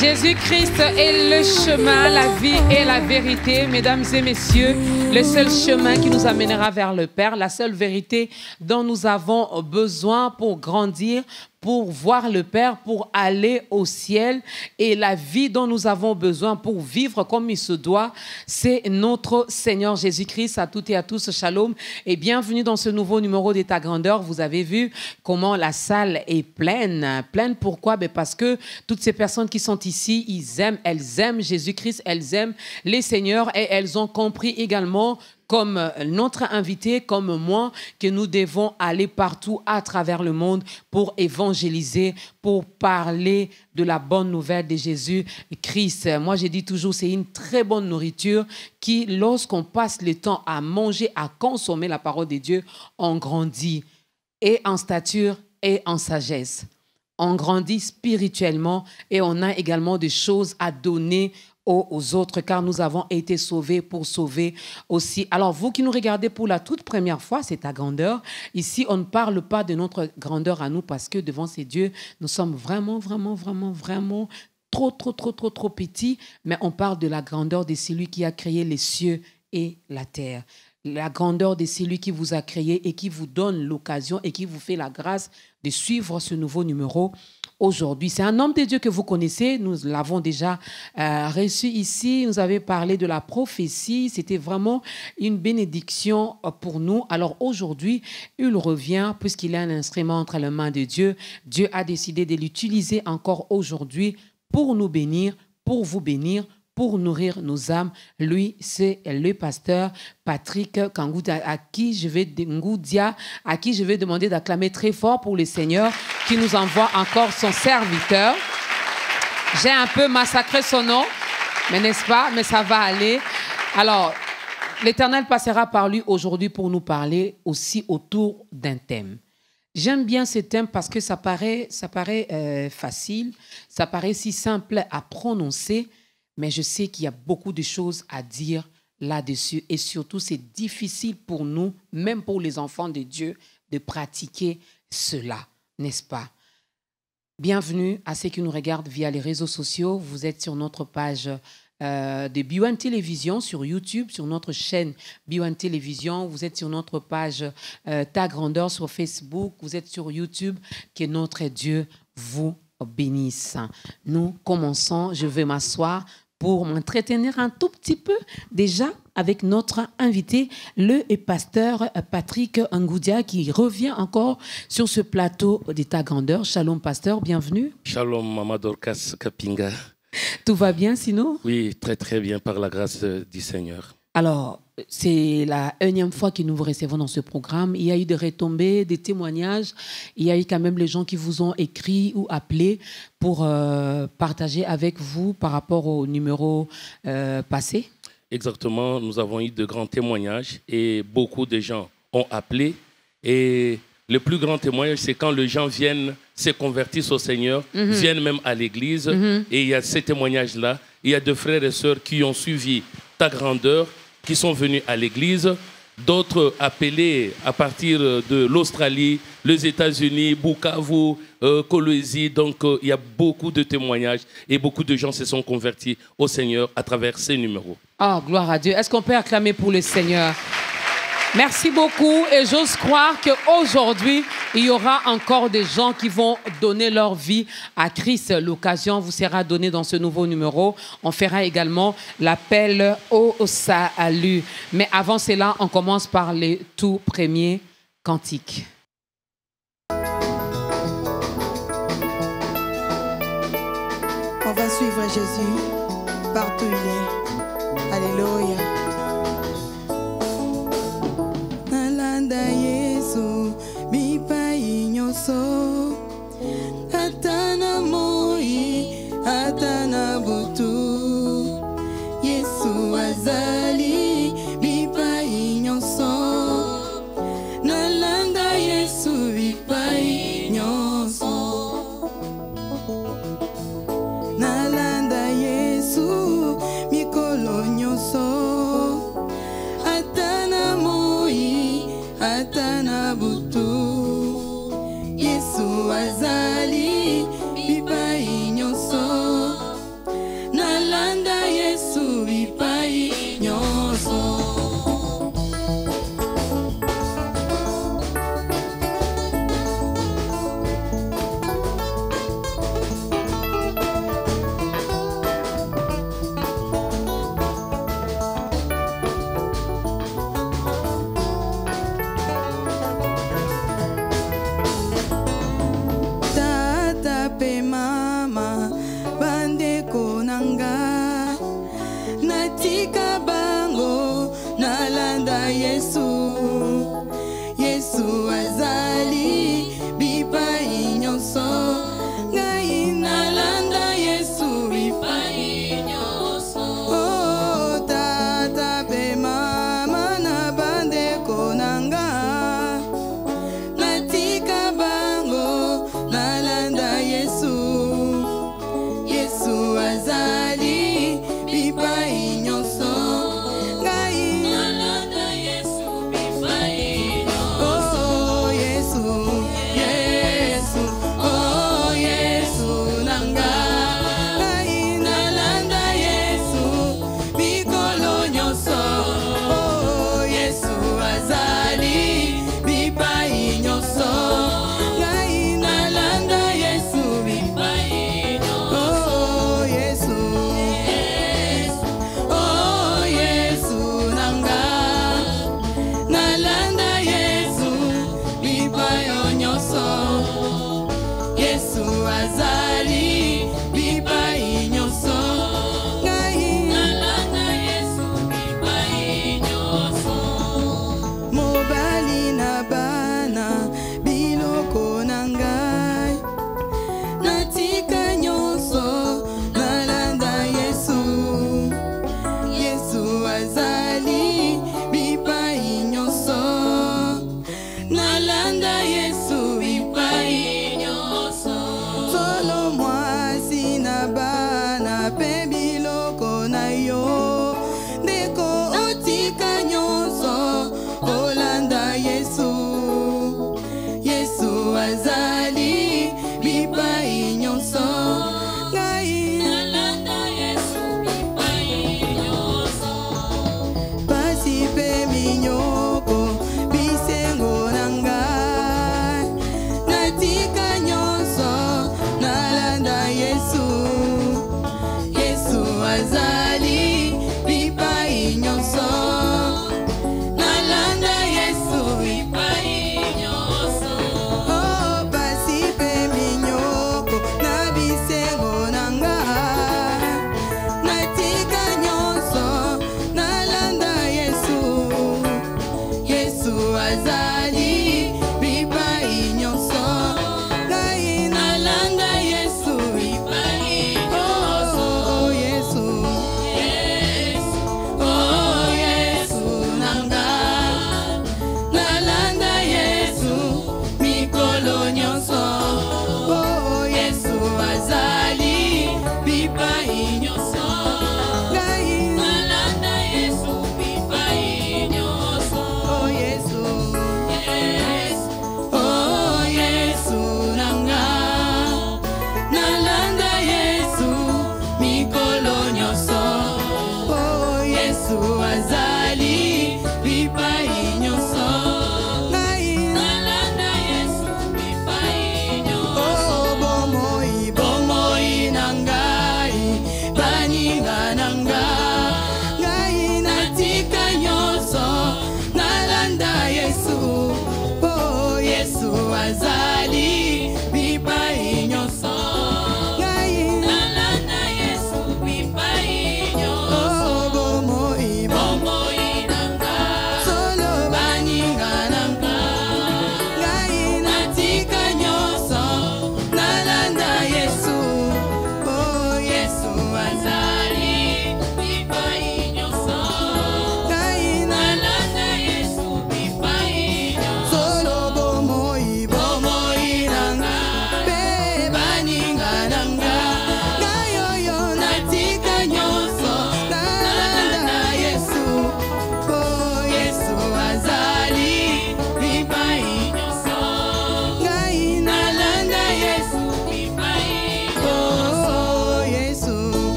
Jésus-Christ est le chemin, la vie et la vérité. Mesdames et messieurs, le seul chemin qui nous amènera vers le Père, la seule vérité dont nous avons besoin pour grandir, pour voir le Père, pour aller au ciel. Et la vie dont nous avons besoin pour vivre comme il se doit, c'est notre Seigneur Jésus-Christ. À toutes et à tous, shalom et bienvenue dans ce nouveau numéro d'État Grandeur. Vous avez vu comment la salle est pleine. Pleine pourquoi ben Parce que toutes ces personnes qui sont ici, ils aiment, elles aiment Jésus-Christ, elles aiment les seigneurs et elles ont compris également comme euh, notre invité, comme moi, que nous devons aller partout à travers le monde pour évangéliser, pour parler de la bonne nouvelle de Jésus-Christ. Moi, j'ai dit toujours, c'est une très bonne nourriture qui, lorsqu'on passe le temps à manger, à consommer la parole de Dieu, on grandit et en stature et en sagesse. On grandit spirituellement et on a également des choses à donner aux, autres, car nous avons été sauvés pour sauver aussi. Alors, vous qui nous regardez pour la toute première fois, c'est ta grandeur. Ici, on ne parle pas de notre grandeur à nous, parce que devant ces dieux, nous sommes vraiment, vraiment, vraiment, vraiment trop, trop, trop, trop, trop petits, mais on parle de la grandeur de celui qui a créé les cieux et la terre la grandeur de celui qui vous a créé et qui vous donne l'occasion et qui vous fait la grâce de suivre ce nouveau numéro aujourd'hui. C'est un homme de Dieu que vous connaissez, nous l'avons déjà euh, reçu ici, nous avez parlé de la prophétie, c'était vraiment une bénédiction euh, pour nous. Alors aujourd'hui, il revient puisqu'il est un instrument entre les mains de Dieu. Dieu a décidé de l'utiliser encore aujourd'hui pour nous bénir, pour vous bénir, pour nourrir nos âmes. Lui, c'est le pasteur Patrick Kangoudia, à qui je vais, Ngoudia, à qui je vais demander d'acclamer très fort pour le Seigneur qui nous envoie encore son serviteur. J'ai un peu massacré son nom, mais n'est-ce pas? Mais ça va aller. Alors, l'Éternel passera par lui aujourd'hui pour nous parler aussi autour d'un thème. J'aime bien ce thème parce que ça paraît, ça paraît euh, facile, ça paraît si simple à prononcer, mais je sais qu'il y a beaucoup de choses à dire là-dessus. Et surtout, c'est difficile pour nous, même pour les enfants de Dieu, de pratiquer cela n'est-ce pas Bienvenue à ceux qui nous regardent via les réseaux sociaux. Vous êtes sur notre page euh, de b Télévision sur YouTube, sur notre chaîne b Télévision. Vous êtes sur notre page euh, Ta Grandeur sur Facebook. Vous êtes sur YouTube. Que notre Dieu vous bénisse. Nous commençons. Je vais m'asseoir pour m'entretenir un tout petit peu déjà avec notre invité, le pasteur Patrick Angoudia, qui revient encore sur ce plateau d'État grandeur. Shalom, pasteur, bienvenue. Shalom, mama Dorcas Kapinga. Tout va bien sinon Oui, très très bien par la grâce du Seigneur. Alors, c'est la énième fois que nous vous recevons dans ce programme. Il y a eu des retombées, des témoignages. Il y a eu quand même les gens qui vous ont écrit ou appelé pour euh, partager avec vous par rapport au numéro euh, passé. Exactement, nous avons eu de grands témoignages et beaucoup de gens ont appelé. Et le plus grand témoignage, c'est quand les gens viennent se convertissent au Seigneur, mhm. viennent même à l'église. Mhm. Et il y a ces témoignages-là. Il y a de frères et sœurs qui ont suivi ta grandeur qui sont venus à l'Église, d'autres appelés à partir de l'Australie, les États-Unis, Bukavu, euh, Donc euh, il y a beaucoup de témoignages et beaucoup de gens se sont convertis au Seigneur à travers ces numéros. Oh, gloire à Dieu. Est-ce qu'on peut acclamer pour le Seigneur Merci beaucoup et j'ose croire qu'aujourd'hui, il y aura encore des gens qui vont donner leur vie à Christ. L'occasion vous sera donnée dans ce nouveau numéro. On fera également l'appel au salut. Mais avant cela, on commence par les tout premiers cantiques. On va suivre Jésus partout Alléluia.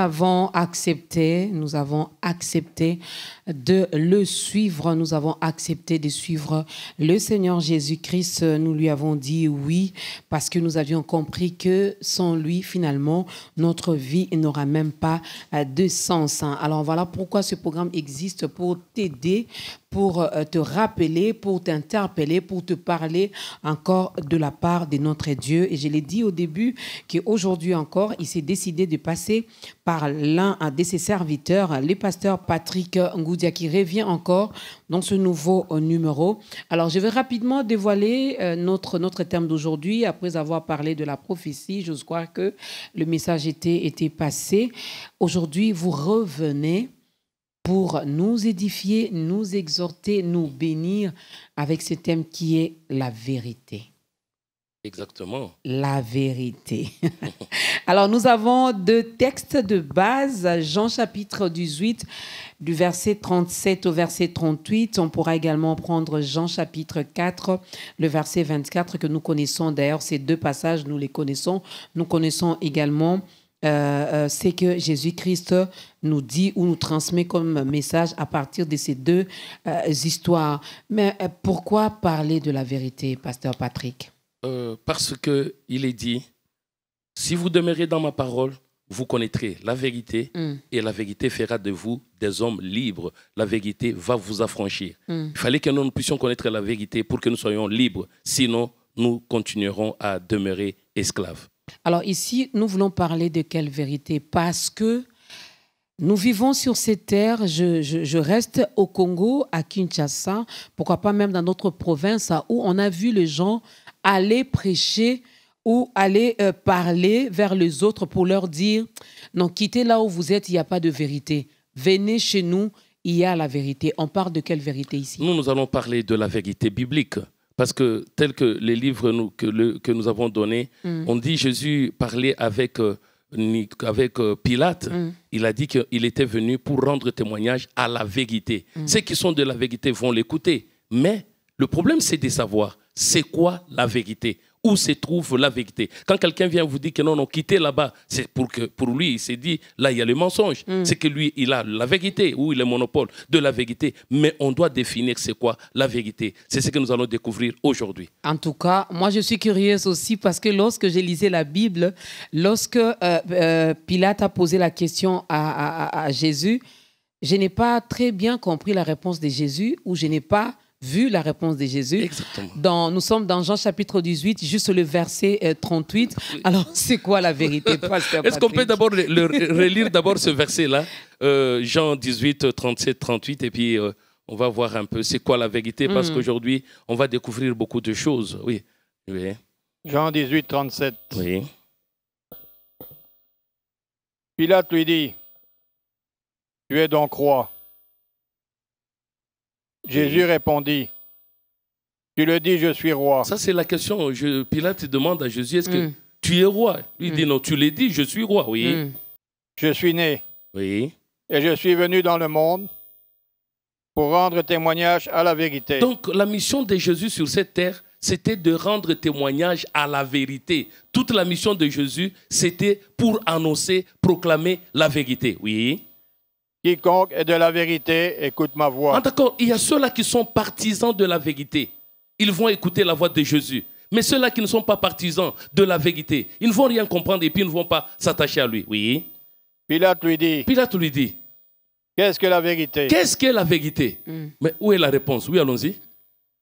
avons accepté, nous avons accepté de le suivre. Nous avons accepté de suivre le Seigneur Jésus-Christ. Nous lui avons dit oui parce que nous avions compris que sans lui, finalement, notre vie n'aura même pas euh, de sens. Hein. Alors voilà pourquoi ce programme existe pour t'aider, pour euh, te rappeler, pour t'interpeller, pour te parler encore de la part de notre Dieu. Et je l'ai dit au début qu'aujourd'hui encore, il s'est décidé de passer par l'un de ses serviteurs, le pasteur Patrick Ngoudi qui revient encore dans ce nouveau euh, numéro. Alors, je vais rapidement dévoiler euh, notre, notre thème d'aujourd'hui. Après avoir parlé de la prophétie, je crois que le message était, était passé. Aujourd'hui, vous revenez pour nous édifier, nous exhorter, nous bénir avec ce thème qui est la vérité. Exactement. La vérité. Alors nous avons deux textes de base, Jean chapitre 18 du verset 37 au verset 38. On pourra également prendre Jean chapitre 4, le verset 24 que nous connaissons. D'ailleurs, ces deux passages, nous les connaissons. Nous connaissons également euh, euh, ce que Jésus-Christ nous dit ou nous transmet comme message à partir de ces deux euh, histoires. Mais pourquoi parler de la vérité, pasteur Patrick Parce que il est dit, si vous demeurez dans ma parole, vous connaîtrez la vérité mm. et la vérité fera de vous des hommes libres. La vérité va vous affranchir. Mm. Il fallait que nous, puissions connaître la vérité pour que nous soyons libres. Sinon, nous continuerons à demeurer esclaves. Alors ici, nous voulons parler de quelle vérité Parce que nous vivons sur ces terres, je, je, reste au Congo, à Kinshasa, pourquoi pas même dans notre province, où on a vu les gens aller prêcher ou aller euh, parler vers les autres pour leur dire, non, quittez là où vous êtes, il n'y a pas de vérité. Venez chez nous, il y a la vérité. On parle de quelle vérité ici Nous, nous allons parler de la vérité biblique. Parce que, tel que les livres que, nous avons donnés, mm. on dit Jésus parlait avec, euh, avec euh, Pilate. Mm. Il a dit qu'il était venu pour rendre témoignage à la vérité. Mm. Ceux qui sont de la vérité vont l'écouter. Mais le problème, c'est de savoir c'est quoi la vérité où se trouve la vérité. Quand quelqu'un vient vous dire que non, non, quittez là-bas, c'est pour que pour lui, il s'est dit, là, il y a le mensonge. Mm. C'est que lui, il a la vérité ou il est monopole de la vérité. Mais on doit définir c'est quoi la vérité. C'est ce que nous allons découvrir aujourd'hui. En tout cas, moi, je suis curieuse aussi parce que lorsque j'ai lisé la Bible, lorsque euh, euh, Pilate a posé la question à Jésus, je n'ai pas très bien compris la réponse de Jésus ou je n'ai pas vu la réponse de Jésus. Dans, nous sommes dans Jean chapitre 18, juste le verset 38. Euh, Alors, c'est quoi la vérité, Est-ce qu'on peut d'abord relire d'abord ce verset-là, euh, Jean 18, 37, 38, et puis euh, on va voir un peu c'est quoi la vérité, parce hmm. qu'aujourd'hui, on va découvrir beaucoup de choses. Oui. Jean 18, 37. Oui. Pilate lui dit, tu es donc roi. Jésus répondit, tu le dis, je suis roi. Ça, c'est la question. Je, Pilate demande à Jésus, est-ce que mm. tu es roi Il mm. dit, non, tu l'es dit, je suis roi, oui. Mm. Je suis né. Oui. Et je suis venu dans le monde pour rendre témoignage à la vérité. Donc, la mission de Jésus sur cette terre, c'était de rendre témoignage à la vérité. Toute la mission de Jésus, c'était pour annoncer, proclamer la vérité, oui. Quiconque est de la vérité, écoute ma voix. d'accord, il y a ceux-là qui sont partisans de la vérité. Ils vont écouter la voix de Jésus. Mais ceux-là qui ne sont pas partisans de la vérité, ils ne vont rien comprendre et puis ils ne vont pas s'attacher à lui. Oui. Pilate lui dit. lui dit. Qu'est-ce que la vérité Qu'est-ce que la vérité hmm. Mais où est la réponse Oui, allons-y.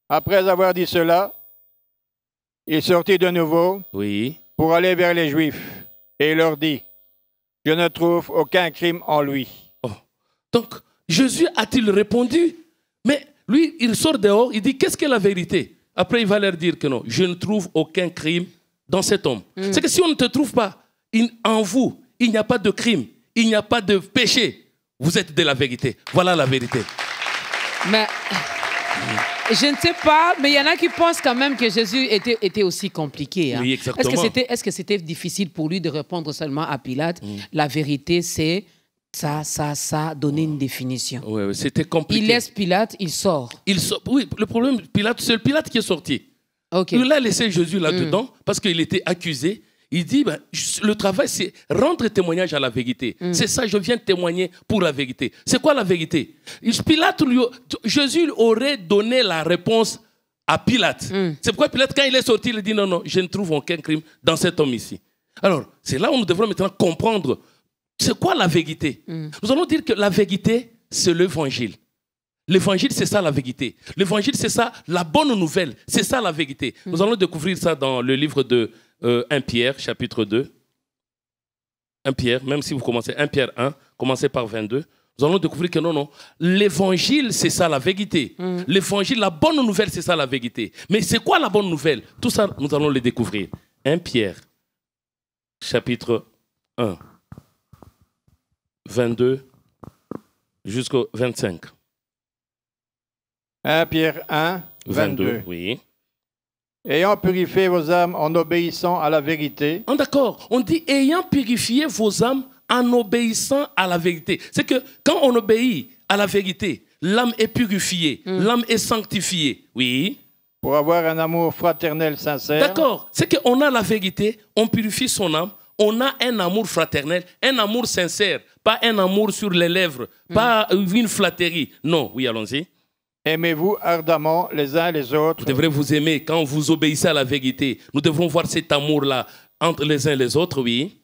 Après avoir dit cela, il sortit de nouveau oui. pour aller vers les Juifs et il leur dit, je ne trouve aucun crime en lui donc, Jésus a-t-il répondu Mais lui, il sort dehors, il dit Qu'est-ce que la vérité Après, il va leur dire que non, je ne trouve aucun crime dans cet homme. Mm. C'est que si on ne te trouve pas en vous, il n'y a pas de crime, il n'y a pas de péché. Vous êtes de la vérité. Voilà la vérité. Mais. Je ne sais pas, mais il y en a qui pensent quand même que Jésus était, aussi compliqué. Hein. Oui, exactement. Est-ce que c'était difficile pour lui de répondre seulement à Pilate mm. La vérité, c'est ça, ça, ça, donner une définition. Oui, c'était compliqué. Il laisse Pilate, il sort. Il sort. Oui, le problème, Pilate, c'est Pilate qui est sorti. Il a laissé Jésus là-dedans mm. parce qu'il était accusé. Il dit, bah, le travail, c'est rendre témoignage à la vérité. Mm. C'est ça, je viens témoigner pour la vérité. C'est quoi la vérité Pilate, Jésus aurait donné la réponse à Pilate. Mm. C'est pourquoi Pilate, quand il est sorti, il dit, non, non, je ne trouve aucun crime dans cet homme ici. Alors, c'est là où nous devons maintenant comprendre c'est quoi la vérité mm. Nous allons dire que la vérité, c'est l'évangile. L'évangile, c'est ça la vérité. L'évangile, c'est ça la bonne nouvelle. C'est ça la vérité. Mm. Nous allons découvrir ça dans le livre de 1 euh, Pierre, chapitre 2. 1 Pierre, même si vous commencez 1 Pierre 1, commencez par 22. Nous allons découvrir que non, non. L'évangile, c'est ça la vérité. Mm. L'évangile, la bonne nouvelle, c'est ça la vérité. Mais c'est quoi la bonne nouvelle Tout ça, nous allons le découvrir. 1 Pierre, chapitre 1. 22 jusqu'au 25. 1 Pierre 1, 22. oui. Ayant purifié vos âmes en obéissant à la vérité. D'accord, on dit ayant purifié vos âmes en obéissant à la vérité. C'est que quand on obéit à la vérité, l'âme est purifiée, mm. l'âme est sanctifiée. Oui. Pour avoir un amour fraternel sincère. D'accord, c'est qu'on a la vérité, on purifie son âme on a un amour fraternel, un amour sincère, pas un amour sur les lèvres, pas une flatterie. Non, oui, allons-y. Aimez-vous ardemment les uns les autres. Vous devrez vous aimer quand vous obéissez à la vérité. Nous devons voir cet amour-là entre les uns les autres, oui.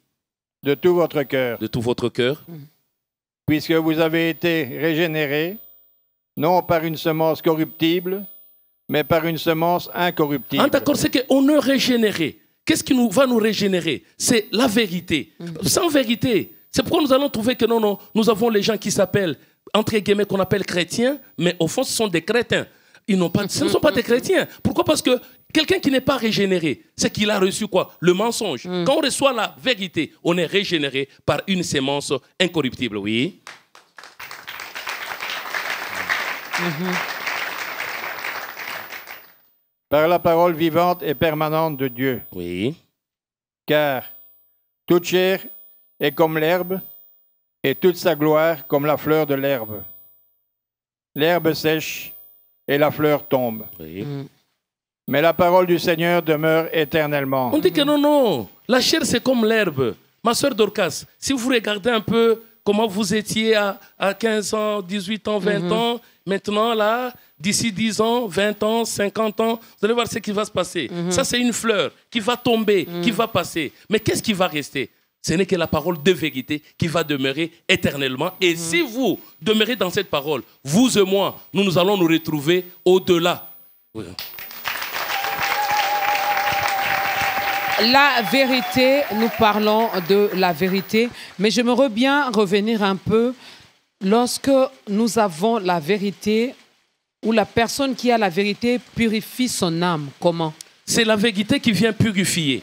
De tout votre cœur. De tout votre cœur. Puisque vous avez été régénérés, non par une semence corruptible, mais par une semence incorruptible. Ah, d'accord, c'est qu'on est régénéré. Qu'est-ce qui nous, va nous régénérer C'est la vérité. Mhm. Sans vérité, c'est pourquoi nous allons trouver que non, non, nous avons les gens qui s'appellent, entre guillemets, qu'on appelle chrétiens, mais au fond, ce sont des crétins. Ils n'ont pas, ce ne sont pas des mhm. chrétiens. Pourquoi Parce que quelqu'un qui n'est pas régénéré, c'est qu'il a reçu quoi Le mensonge. Mhm. Quand on reçoit la vérité, on est régénéré par une sémence incorruptible, oui par la parole vivante et permanente de Dieu. Oui. Car toute chair est comme l'herbe, et toute sa gloire comme la fleur de l'herbe. L'herbe sèche et la fleur tombe. Oui. Mm. Mais la parole du Seigneur demeure éternellement. On dit que non, non, la chair c'est comme l'herbe. Ma soeur Dorcas, si vous regardez un peu comment vous étiez à, 15 ans, 18 ans, 20 mm-hmm. ans, maintenant là, d'ici 10 ans, 20 ans, 50 ans, vous allez voir ce qui va se passer. Mhm. Ça, c'est une fleur qui va tomber, mhm. qui va passer. Mais qu'est-ce qui va rester ce n'est que la parole de vérité qui va demeurer éternellement. Et mhm. si vous demeurez dans cette parole, vous et moi, nous, nous allons nous retrouver au-delà. La vérité, nous parlons de la vérité, mais j'aimerais bien revenir un peu. Lorsque nous avons la vérité, où la personne qui a la vérité purifie son âme. Comment C'est la vérité qui vient purifier.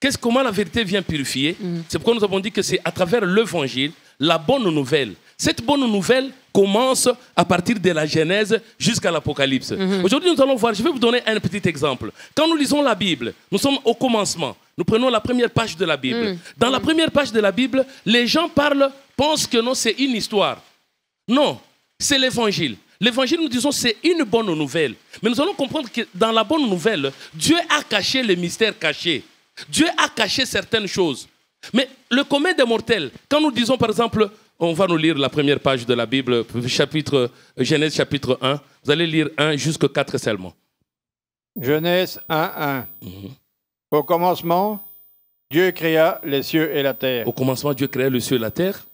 Qu'est-ce comment la vérité vient purifier mm. C'est pourquoi nous avons dit que c'est à travers l'évangile, la bonne nouvelle. Cette bonne nouvelle commence à partir de la Genèse jusqu'à l'Apocalypse. Mm-hmm. Aujourd'hui, nous allons voir, je vais vous donner un petit exemple. Quand nous lisons la Bible, nous sommes au commencement. Nous prenons la première page de la Bible. Mm. Dans la mm. première page de la Bible, les gens parlent, pensent que non, c'est une histoire. Non, c'est l'évangile. L'évangile, nous disons, c'est une bonne nouvelle. Mais nous allons comprendre que dans la bonne nouvelle, Dieu a caché les mystères cachés. Dieu a caché certaines choses. Mais le commun des mortels, quand nous disons par exemple, on va nous lire la première page de la Bible, chapitre, Genèse chapitre 1, vous allez lire 1 jusqu'à 4 seulement. Genèse 1, 1. Mhm. Au commencement, Dieu créa les cieux et la terre. Au commencement, Dieu créa les cieux et la terre.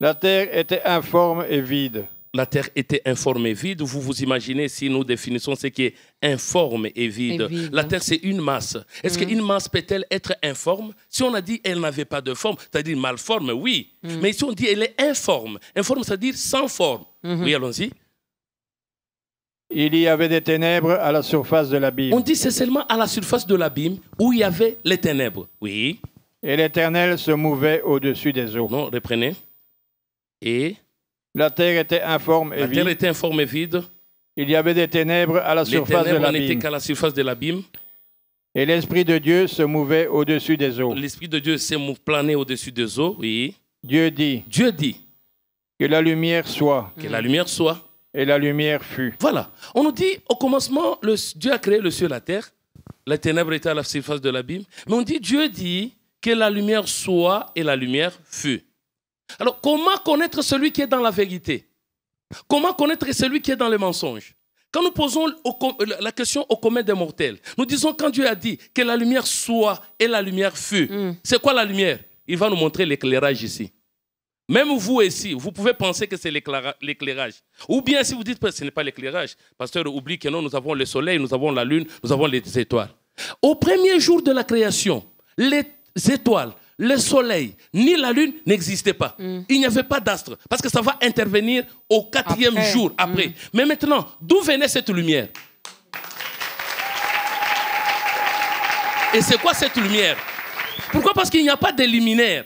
La terre était informe et vide la terre était informe et vide, vous vous imaginez si nous définissons ce qui est informe et vide. La terre, c'est une masse. Est-ce mm. qu'une masse peut-elle être informe Si on a dit elle n'avait pas de forme, c'est-à-dire malforme, oui. Mm. Mais si on dit elle est informe, informe, c'est-à-dire sans forme. Mm-hmm. Oui, allons-y. Il y avait des ténèbres à la surface de l'abîme. On dit c'est seulement à la surface de l'abîme où il y avait les ténèbres. Oui. Et l'Éternel se mouvait au-dessus des eaux. Non, reprenez. Et la terre était informe et vide. était informe et vide. Il y avait des ténèbres à la surface de l'abîme. qu'à la surface de l'abîme. Et l'Esprit de Dieu se mouvait au-dessus des eaux. L'Esprit de Dieu s'est plané au-dessus des eaux, oui. Dieu dit. Dieu dit. Que la lumière soit. Que la lumière soit. Et la lumière fut. Voilà. On nous dit, au commencement, Dieu a créé le ciel et la terre. La ténèbre était à la surface de l'abîme. Mais on dit, Dieu dit que la lumière soit et la lumière fut. Alors, comment connaître celui qui est dans la vérité Comment connaître celui qui est dans le mensonge Quand nous posons euh, la question au commun des mortels, nous disons quand Dieu a dit que la lumière soit et la lumière fut, mm. c'est quoi la lumière Il va nous montrer l'éclairage ici. Même vous ici, vous pouvez penser que c'est l'éclairage. Ou bien si vous dites que ce n'est pas l'éclairage, pasteur, oublie que nous avons le soleil, nous avons la lune, nous avons les étoiles. Au premier jour de la création, les étoiles le soleil ni la lune n'existaient pas. Mm. Il n'y avait pas d'astre, parce que ça va intervenir au quatrième jour après. Mm. Mais maintenant, d'où venait cette lumière Et c'est quoi cette lumière Pourquoi Parce qu'il n'y a pas de luminaire.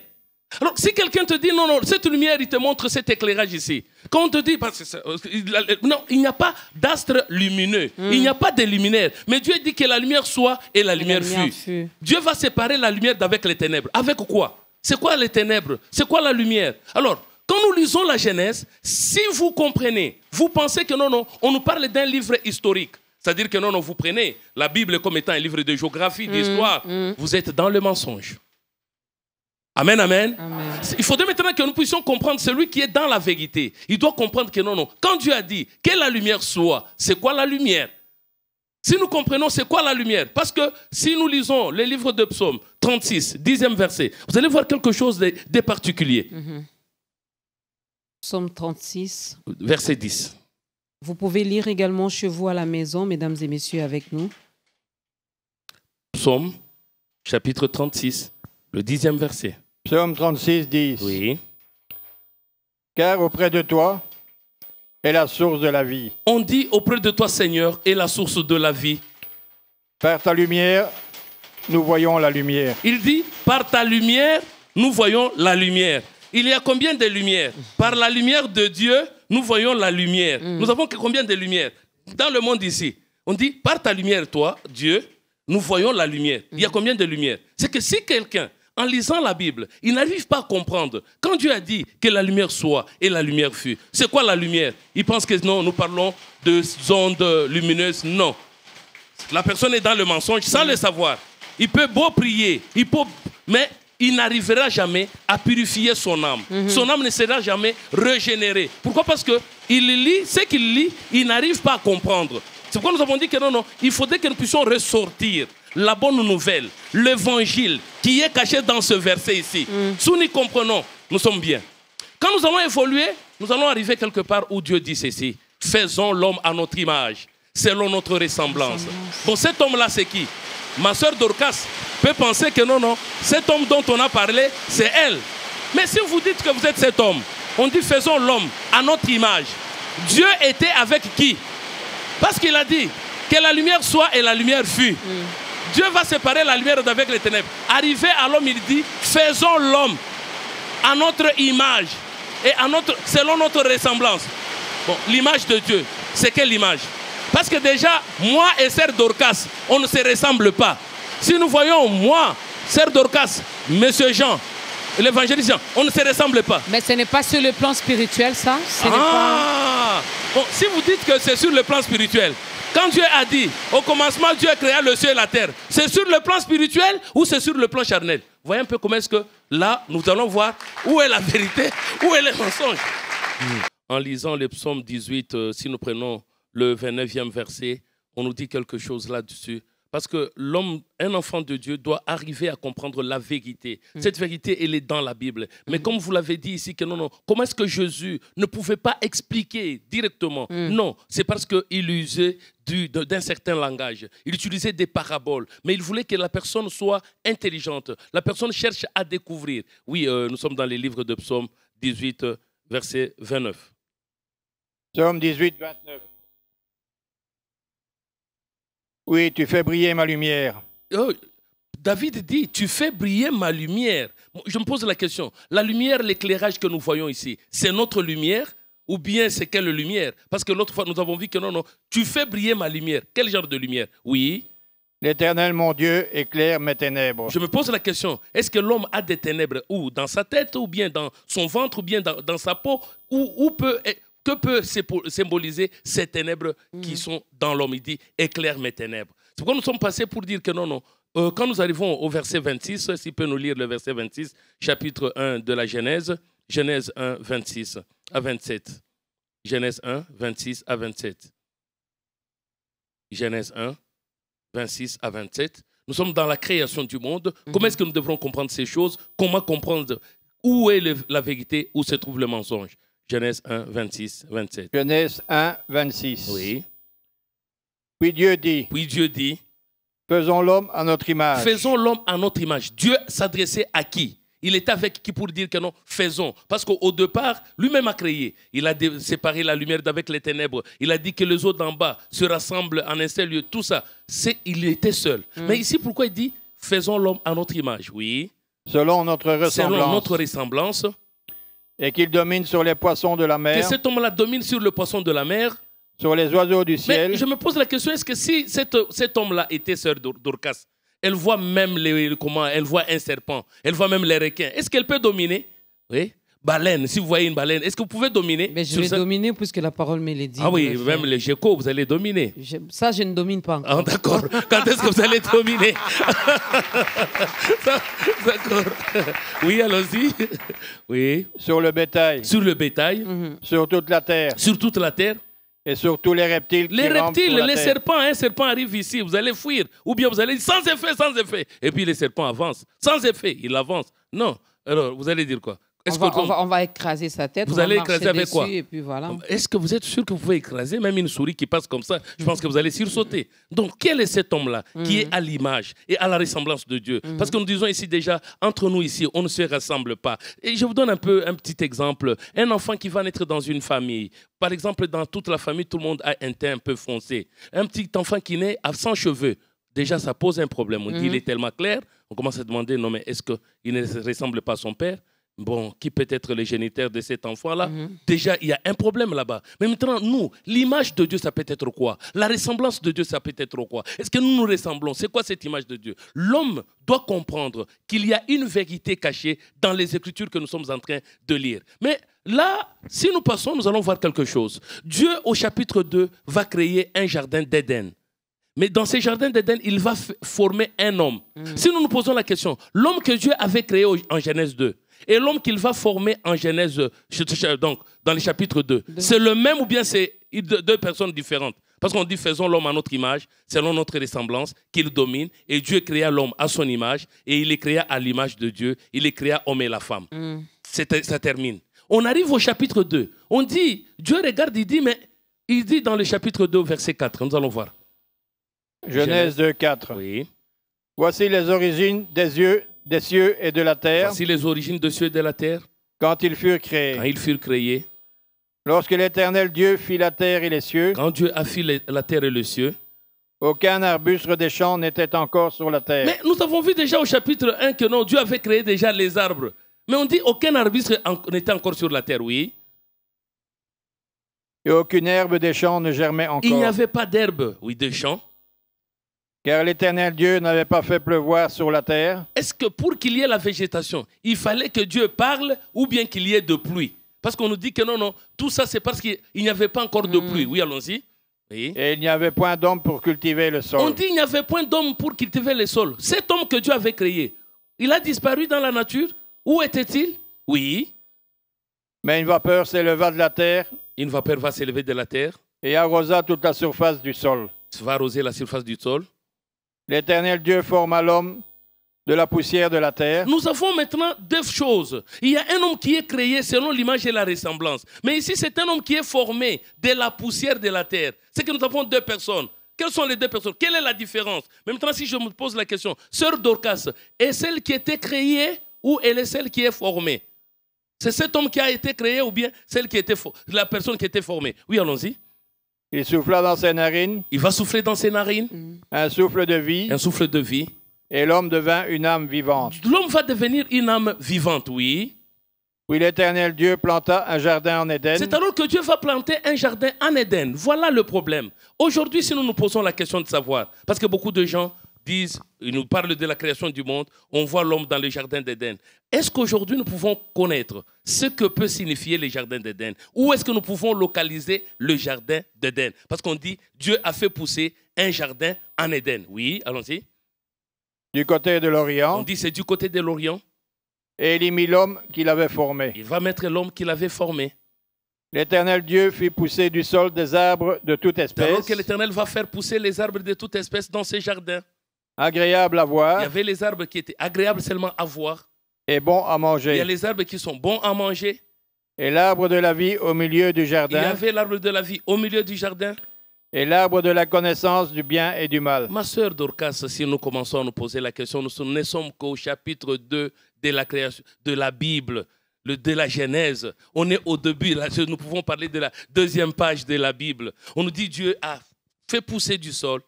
Alors, si quelqu'un te dit, non, non, cette lumière, il te montre cet éclairage ici. Quand on te dit, euh, non, il n'y a pas d'astre lumineux, hmm. il n'y a pas de luminaire. Mais Dieu dit que la lumière soit et la lumière, fut. Dieu va séparer la lumière d'avec les ténèbres. Avec quoi C'est quoi les ténèbres C'est quoi la lumière Alors, quand nous lisons la Genèse, si vous comprenez, vous pensez que non, non, on nous parle d'un livre historique. C'est-à-dire que non, non, vous prenez la Bible comme étant un livre de géographie, hmm, d'histoire. Hmm. Vous êtes dans le mensonge. Amen, amen, Il faudrait maintenant que nous puissions comprendre celui qui est dans la vérité. Il doit comprendre que non, non. Quand Dieu a dit que la lumière soit, c'est quoi la lumière Si nous comprenons c'est quoi la lumière, parce que si nous lisons les livres de Psaume 36, 10e verset, vous allez voir quelque chose de, particulier. Mhm. Psaume 36, verset 10. Vous pouvez lire également chez vous à la maison, mesdames et messieurs, avec nous. Psaume, chapitre 36, le dixième verset. Psaume 36, 10. Oui. Car auprès de toi est la source de la vie. On dit auprès de toi, Seigneur, est la source de la vie. Par ta lumière, nous voyons la lumière. Il dit, par ta lumière, nous voyons la lumière. Il y a combien de lumières Par la lumière de Dieu, nous voyons la lumière. Mm. Nous avons combien de lumières Dans le monde ici, on dit, par ta lumière, toi, Dieu, nous voyons la lumière. Il y a mm. combien de lumières C'est que si quelqu'un en lisant la Bible, il n'arrive pas à comprendre. Quand Dieu a dit que la lumière soit et la lumière fut, c'est quoi la lumière il pense que non, nous parlons de ondes lumineuses. Non. La personne est dans le mensonge sans le savoir. Il peut beau prier, il peut, mais il n'arrivera jamais à purifier son âme. Mhm. Son âme ne sera jamais régénérée. Pourquoi Parce que il lit ce qu'il lit, il n'arrive pas à comprendre. C'est pourquoi nous avons dit que non, non, il faudrait que nous puissions ressortir la bonne nouvelle, l'évangile qui est caché dans ce verset ici. Mm. Si nous comprenons, nous sommes bien. Quand nous allons évoluer, nous allons arriver quelque part où Dieu dit ceci. Faisons l'homme à notre image, selon notre ressemblance. Bon, cet homme-là, c'est qui Ma soeur Dorcas peut penser que non, non, cet homme dont on a parlé, c'est elle. Mais si vous dites que vous êtes cet homme, on dit faisons l'homme à notre image. Dieu était avec qui Parce qu'il a dit que la lumière soit et la lumière fut. Mm. Dieu va séparer la lumière d'avec les ténèbres. Arrivé à l'homme, il dit, faisons l'homme à notre image et à notre, selon notre ressemblance. Bon, l'image de Dieu, c'est quelle image Parce que déjà, moi et Sœur Dorcas, on ne se ressemble pas. Si nous voyons moi, Sœur Dorcas, Monsieur Jean, l'évangélisation. On ne se ressemble pas. Mais ce n'est pas sur le plan spirituel, ça ce ah. Si vous dites que c'est sur le plan spirituel, quand Dieu a dit, au commencement, Dieu créé le ciel et la terre, c'est sur le plan spirituel ou c'est sur le plan charnel Voyez un peu comment est-ce que là, nous allons voir où est la vérité, où est le mensonge. Hmm. En lisant le psaume 18, euh, si nous prenons le 29e verset, on nous dit quelque chose là-dessus parce que l'homme, un enfant de Dieu, doit arriver à comprendre la vérité. Mm. Cette vérité, elle est dans la Bible. Mais mm. comme vous l'avez dit ici, que non, non, comment est-ce que Jésus ne pouvait pas expliquer directement mm. Non, c'est parce qu'il usait d'un certain langage. Il utilisait des paraboles, mais il voulait que la personne soit intelligente. La personne cherche à découvrir. Oui, euh, nous sommes dans les livres de Psaume 18, euh, verset 29. Psaume 18, 29. Oui, tu fais briller ma lumière. Oh, David dit, tu fais briller ma lumière. Je me pose la question, la lumière, l'éclairage que nous voyons ici, c'est notre lumière ou bien c'est quelle lumière Parce que l'autre fois, nous avons vu que non, non, tu fais briller ma lumière. Quel genre de lumière Oui. L'Éternel, mon Dieu, éclaire mes ténèbres. Je me pose la question, est-ce que l'homme a des ténèbres ou Dans sa tête ou bien dans son ventre ou bien dans, sa peau ou où peut que peut symboliser ces ténèbres qui mhm. sont dans l'homme Il dit éclaire mes ténèbres. C'est pourquoi nous sommes passés pour dire que non, non. Euh, quand nous arrivons au verset 26, s'il peut nous lire le verset 26, chapitre 1 de la Genèse, Genèse 1, 26 à 27. Genèse 1, 26 à 27. Genèse 1, 26 à 27. Nous sommes dans la création du monde. Mhm. Comment est-ce que nous devrons comprendre ces choses Comment comprendre où est la vérité, où se trouve le mensonge Genèse 1, 26, 27. Genèse 1, 26. Oui. Puis Dieu dit. Puis Dieu dit. Faisons l'homme à notre image. Faisons l'homme à notre image. Dieu s'adressait à qui Il est avec qui pour dire que non Faisons. Parce qu'au départ, lui-même a créé. Il a séparé la lumière d'avec les ténèbres. Il a dit que les eaux d'en bas se rassemblent en un seul lieu. Tout ça, c'est il était seul. Hmm. Mais ici, pourquoi il dit faisons l'homme à notre image Oui. Selon notre ressemblance. Selon notre ressemblance. Et qu'il domine sur les poissons de la mer. Que cet homme-là domine sur le poisson de la mer. Sur les oiseaux du ciel. Mais je me pose la question, est-ce que si cet, cet homme-là était sœur d'Orcas, elle voit même les, comment, elle voit un serpent, elle voit même les requins, est-ce qu'elle peut dominer Oui baleine, si vous voyez une baleine, est-ce que vous pouvez dominer Mais je vais dominer puisque la parole me l'est dit. Ah oui, même les geckos, vous allez dominer. ça, je ne domine pas. Ah, d'accord. Quand est-ce que vous allez dominer D'accord. Oui, allons-y. Oui. Sur le bétail. Sur le bétail. Mhm. Sur toute la terre. Sur toute la terre. Et sur tous les reptiles. Les reptiles, les serpents, un hein, serpent arrive ici, vous allez fuir. Ou bien vous allez sans effet, sans effet. Et puis les serpents avancent. Sans effet, il avance. Non. Alors, vous allez dire quoi on, va, écraser sa tête. Vous allez écraser avec quoi Est-ce que vous êtes sûr que vous pouvez écraser même une souris qui passe comme ça Je pense que vous allez sursauter. Donc, quel est cet homme-là qui mhm. est à l'image et à la ressemblance de Dieu mhm. Parce que nous disons ici déjà, entre nous ici, on ne se rassemble pas. Et je vous donne un peu un petit exemple. Un enfant qui va naître dans une famille, par exemple, dans toute la famille, tout le monde a un teint un peu foncé. Un petit enfant qui naît à sans cheveux, déjà, ça pose un problème. On dit, il mhm. est tellement clair, on commence à demander, non, mais est-ce qu'il ne ressemble pas à son père bon, qui peut être le géniteur de cet enfant-là, mhm. déjà, il y a un problème là-bas. Mais maintenant, nous, l'image de Dieu, ça peut être quoi La ressemblance de Dieu, ça peut être quoi Est-ce que nous nous ressemblons C'est quoi cette image de Dieu L'homme doit comprendre qu'il y a une vérité cachée dans les écritures que nous sommes en train de lire. Mais là, si nous passons, nous allons voir quelque chose. Dieu, au chapitre 2, va créer un jardin d'Éden. Mais dans ce jardin d'Éden, il va former un homme. Mhm. Si nous nous posons la question, l'homme que Dieu avait créé en Genèse 2, et l'homme qu'il va former en Genèse, donc, dans le chapitre 2, c'est le même ou bien c'est deux personnes différentes Parce qu'on dit faisons l'homme à notre image, selon notre ressemblance, qu'il domine. Et Dieu créa l'homme à son image, et il les créa à l'image de Dieu, il les créa homme et la femme. Mm. Ça termine. On arrive au chapitre 2. On dit, Dieu regarde, il dit, mais il dit dans le chapitre 2, verset 4, nous allons voir. Genèse 2, 4. Oui. Voici les origines des yeux des cieux et de la terre. Voici les origines des cieux et de la terre. Quand ils furent créés. Quand ils furent créés. Lorsque l'Éternel Dieu fit la terre et les cieux. Quand Dieu a fait la terre et les cieux. Aucun arbuste des champs n'était encore sur la terre. Mais nous avons vu déjà au chapitre 1 que non, Dieu avait créé déjà les arbres. Mais on dit aucun arbuste n'était encore sur la terre, oui. Et aucune herbe des champs ne germait encore. Il n'y avait pas d'herbe, oui, des champs car l'Éternel Dieu n'avait pas fait pleuvoir sur la terre. Est-ce que pour qu'il y ait la végétation, il fallait que Dieu parle ou bien qu'il y ait de pluie Parce qu'on nous dit que non, non, tout ça c'est parce qu'il n'y avait pas encore de pluie. Hmm. Oui, allons-y. Et il n'y avait point d'homme pour cultiver le sol. On dit il n'y avait point d'homme pour cultiver le sol. Cet homme que Dieu avait créé, il a disparu dans la nature. Où était-il Oui. Mais une vapeur s'éleva de la terre. Une vapeur va s'élever de la terre. Et arrosa toute la surface du sol. va arroser la surface du sol. L'Éternel Dieu forma l'homme de la poussière de la terre. Nous avons maintenant deux choses. Il y a un homme qui est créé selon l'image et la ressemblance. Mais ici, c'est un homme qui est formé de la poussière de la terre. C'est que nous avons deux personnes. Quelles sont les deux personnes Quelle est la différence Même si je me pose la question, sœur Dorcas, est celle qui était créée ou elle est celle qui est formée C'est cet homme qui a été créé ou bien celle qui était la personne qui était formée Oui, allons-y. Il souffla dans ses narines. Il va souffler dans ses narines. Un souffle de vie. Un souffle de vie. Et l'homme devint une âme vivante. L'homme va devenir une âme vivante, oui. Oui, l'éternel Dieu planta un jardin en Éden. C'est alors que Dieu va planter un jardin en Éden. Voilà le problème. Aujourd'hui, si nous nous posons la question de savoir, parce que beaucoup de gens ils nous parlent de la création du monde, on voit l'homme dans le jardin d'Éden. Est-ce qu'aujourd'hui nous pouvons connaître ce que peut signifier le jardin d'Éden Où est-ce que nous pouvons localiser le jardin d'Éden Parce qu'on dit, Dieu a fait pousser un jardin en Éden. Oui, allons-y. Du côté de l'Orient. On dit, c'est du côté de l'Orient. Et il y mit l'homme qu'il avait formé. Il va mettre l'homme qu'il avait formé. L'Éternel Dieu fit pousser du sol des arbres de toute espèce. que l'Éternel va faire pousser les arbres de toute espèce dans ses jardins. Agréable à voir. Il y avait les arbres qui étaient agréables seulement à voir. Et bons à manger. Il y les arbres qui sont bons à manger. Et l'arbre de la vie au milieu du jardin. Il y avait l'arbre de la vie au milieu du jardin. Et l'arbre de la connaissance du bien et du mal. Ma soeur Dorcas, si nous commençons à nous poser la question, nous ne sommes qu'au chapitre 2 de la création, de la Bible, de la Genèse. On est au début, nous pouvons parler de la deuxième page de la Bible. On nous dit Dieu a fait pousser du sol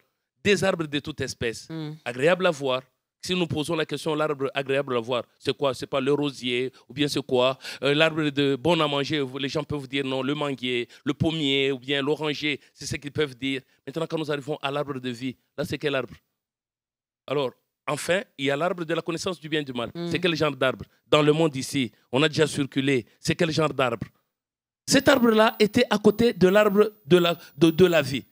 des arbres de toute espèce, hmm. Agréable agréables à voir. Si nous posons la question, l'arbre agréable à voir, c'est quoi C'est pas le rosier ou bien c'est quoi euh, L'arbre de bon à manger, les gens peuvent dire non, le manguier, le pommier ou bien l'oranger, c'est ce qu'ils peuvent dire. Maintenant, quand nous arrivons à l'arbre de vie, là, c'est quel arbre Alors, enfin, il y a l'arbre de la connaissance du bien et du mal. Hmm. C'est quel genre d'arbre Dans le monde ici, on a déjà circulé. C'est quel genre d'arbre Cet arbre-là était à côté de l'arbre de la, de, de la vie.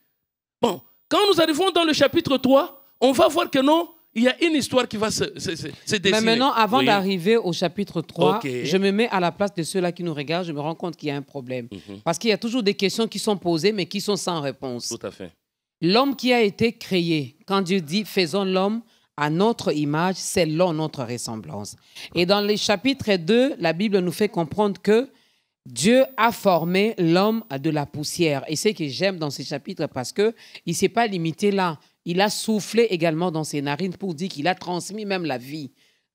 Bon, quand nous arrivons dans le chapitre 3, on va voir que non, il y a une histoire qui va se, se, dessiner. Mais maintenant, avant d'arriver au chapitre 3, je me mets à la place de ceux-là qui nous regardent, je me rends compte qu'il y a un problème. Mhm. Parce qu'il y a toujours des questions qui sont posées, mais qui sont sans réponse. Tout à fait. L'homme qui a été créé, quand Dieu dit faisons l'homme à notre image, c'est l'homme notre ressemblance. Et dans le chapitre 2, la Bible nous fait comprendre que Dieu a formé l'homme de la poussière. Et c'est ce que j'aime dans ce chapitre parce que il s'est pas limité là. Il a soufflé également dans ses narines pour dire qu'il a transmis même la vie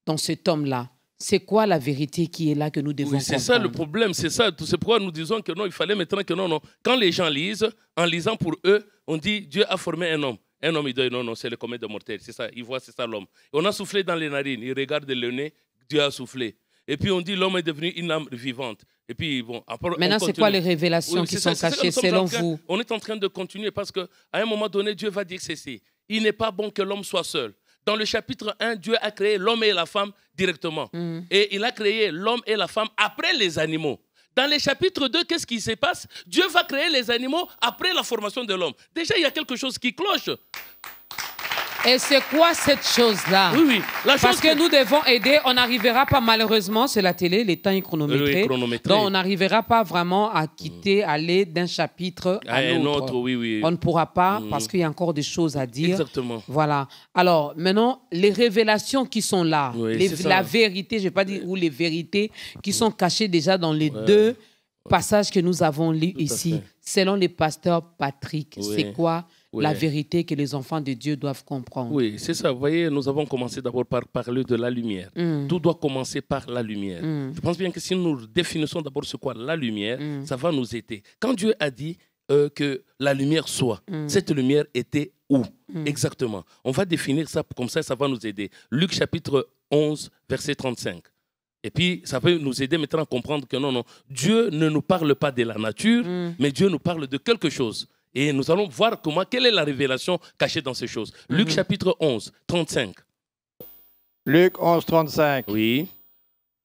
dans cet homme-là. C'est quoi la vérité qui est là que nous devons oui, C'est ça le problème, c'est ça. C'est pourquoi nous disons que non, il fallait maintenant que non, non. Quand les gens lisent, en lisant pour eux, on dit Dieu a formé un homme. Un homme, il dit non, non, c'est le comète de mortel ». C'est ça, il voit, c'est ça l'homme. On a soufflé dans les narines, il regarde le nez, Dieu a soufflé. Et puis on dit l'homme est devenu une âme vivante. Et puis bon, après, Maintenant, c'est quoi les révélations qui sont cachées selon vous On est en train de continuer parce qu'à un moment donné, Dieu va dire ceci. Il n'est pas bon que l'homme soit seul. Dans le chapitre 1, Dieu a créé l'homme et la femme directement. Mm. Et il a créé l'homme et la femme après les animaux. Dans le chapitre 2, qu'est-ce qui se passe Dieu va créer les animaux après la formation de l'homme. Déjà, il y a quelque chose qui cloche. Et c'est quoi cette chose-là Oui, oui. Parce que, nous devons aider, on n'arrivera pas, malheureusement, c'est la télé, les temps est chronométré. Donc, on n'arrivera pas vraiment à quitter, mm. aller d'un chapitre à, à eh, un autre. Oui, oui. On ne pourra pas mm. parce qu'il y a encore des choses à dire. Exactement. Voilà. Alors, maintenant, les révélations qui sont là, la vérité, je ne vais pas dire, où, les vérités qui sont cachées déjà dans les deux passages que nous avons lus ici, selon le pasteur Patrick. C'est quoi la vérité que les enfants de Dieu doivent comprendre. Oui, c'est ça. Vous voyez, nous avons commencé d'abord par parler de la lumière. Mm. Tout doit commencer par la lumière. Mm. Je pense bien que si nous définissons d'abord ce qu'est la lumière, mm. ça va nous aider. Quand Dieu a dit euh, que la lumière soit, cette lumière était où Exactement. On va définir ça comme ça, ça va nous aider. Luc chapitre 11, verset 35. Et puis, ça peut nous aider maintenant à comprendre que non, non, Dieu ne nous parle pas de la nature, mais Dieu nous parle de quelque chose. Et nous allons voir comment, quelle est la révélation cachée dans ces choses. Luc mhm. chapitre 11, 35. Luc 11, 35. Oui.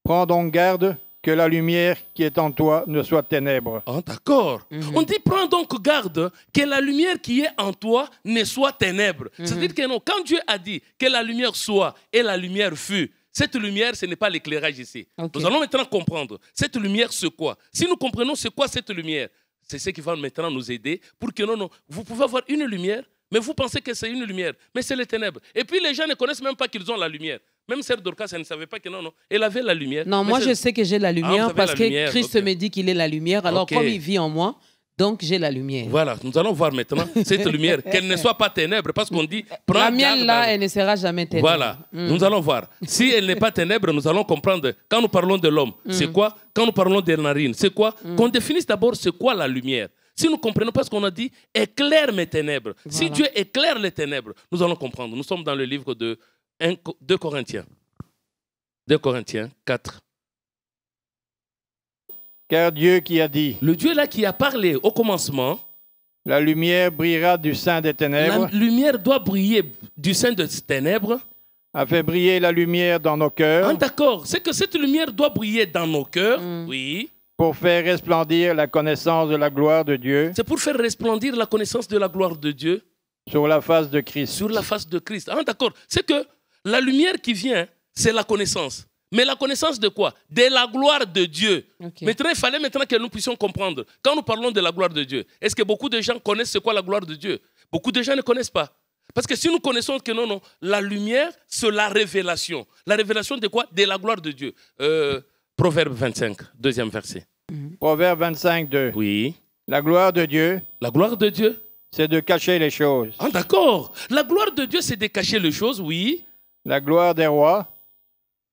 Prends donc garde que la lumière qui est en toi ne soit ténèbre. Ah, d'accord. Mhm. On dit prends donc garde que la lumière qui est en toi ne soit ténèbre. Mhm. C'est-à-dire que non, quand Dieu a dit que la lumière soit et la lumière fut, cette lumière, ce n'est pas l'éclairage ici. Nous allons maintenant comprendre. Cette lumière, c'est quoi Si nous comprenons c'est quoi cette lumière, c'est ce qui va maintenant nous aider pour que non, non, vous pouvez avoir une lumière, mais vous pensez que c'est une lumière, mais c'est les ténèbres. Et puis les gens ne connaissent même pas qu'ils ont la lumière. Même Sœur Dorcas, elle ne savait pas que non, non. Elle avait la lumière. Non, moi, je sais que j'ai la ah, lumière parce que Christ me dit qu'il est la lumière. Alors, comme il vit en moi, donc j'ai la lumière. Voilà, nous allons voir maintenant cette lumière, qu'elle ne soit pas ténèbre, parce qu'on dit... La mienne, là, elle ne sera jamais ténèbre. Voilà, mm. nous allons voir. Si elle n'est pas ténèbre, nous allons comprendre, quand nous parlons de l'homme, mm. c'est quoi Quand nous parlons des narines, c'est quoi mm. Qu'on définisse d'abord, c'est quoi la lumière si nous comprenons pas ce qu'on a dit, éclaire mes ténèbres. Si Dieu éclaire les ténèbres, nous allons comprendre. Nous sommes dans le livre de 2 Corinthiens. 2 Corinthiens 4, car Dieu qui a dit. Le Dieu là qui a parlé au commencement. La lumière brillera du sein des ténèbres. La lumière doit briller du sein des ténèbres. A fait briller la lumière dans nos cœurs. Ah, D'accord, c'est que cette lumière doit briller dans nos cœurs, mm. oui. Pour faire resplendir la connaissance de la gloire de Dieu. C'est pour faire resplendir la connaissance de la gloire de Dieu. Sur la face de Christ. Sur la face de Christ. Ah, D'accord, c'est que la lumière qui vient, c'est la connaissance. Mais la connaissance de quoi De la gloire de Dieu. Maintenant, il fallait maintenant que nous puissions comprendre. Quand nous parlons de la gloire de Dieu, est-ce que beaucoup de gens connaissent ce quoi la gloire de Dieu Beaucoup de gens ne connaissent pas. Parce que si nous connaissons que non, non, la lumière, c'est la révélation. La révélation de quoi De la gloire de Dieu. Euh, Proverbe 25, deuxième verset. Mhm. Proverbe 25, 2. Oui. La gloire de Dieu. La gloire de Dieu. C'est de cacher les choses. Ah, d'accord. La gloire de Dieu, c'est de cacher les choses, oui. La gloire des rois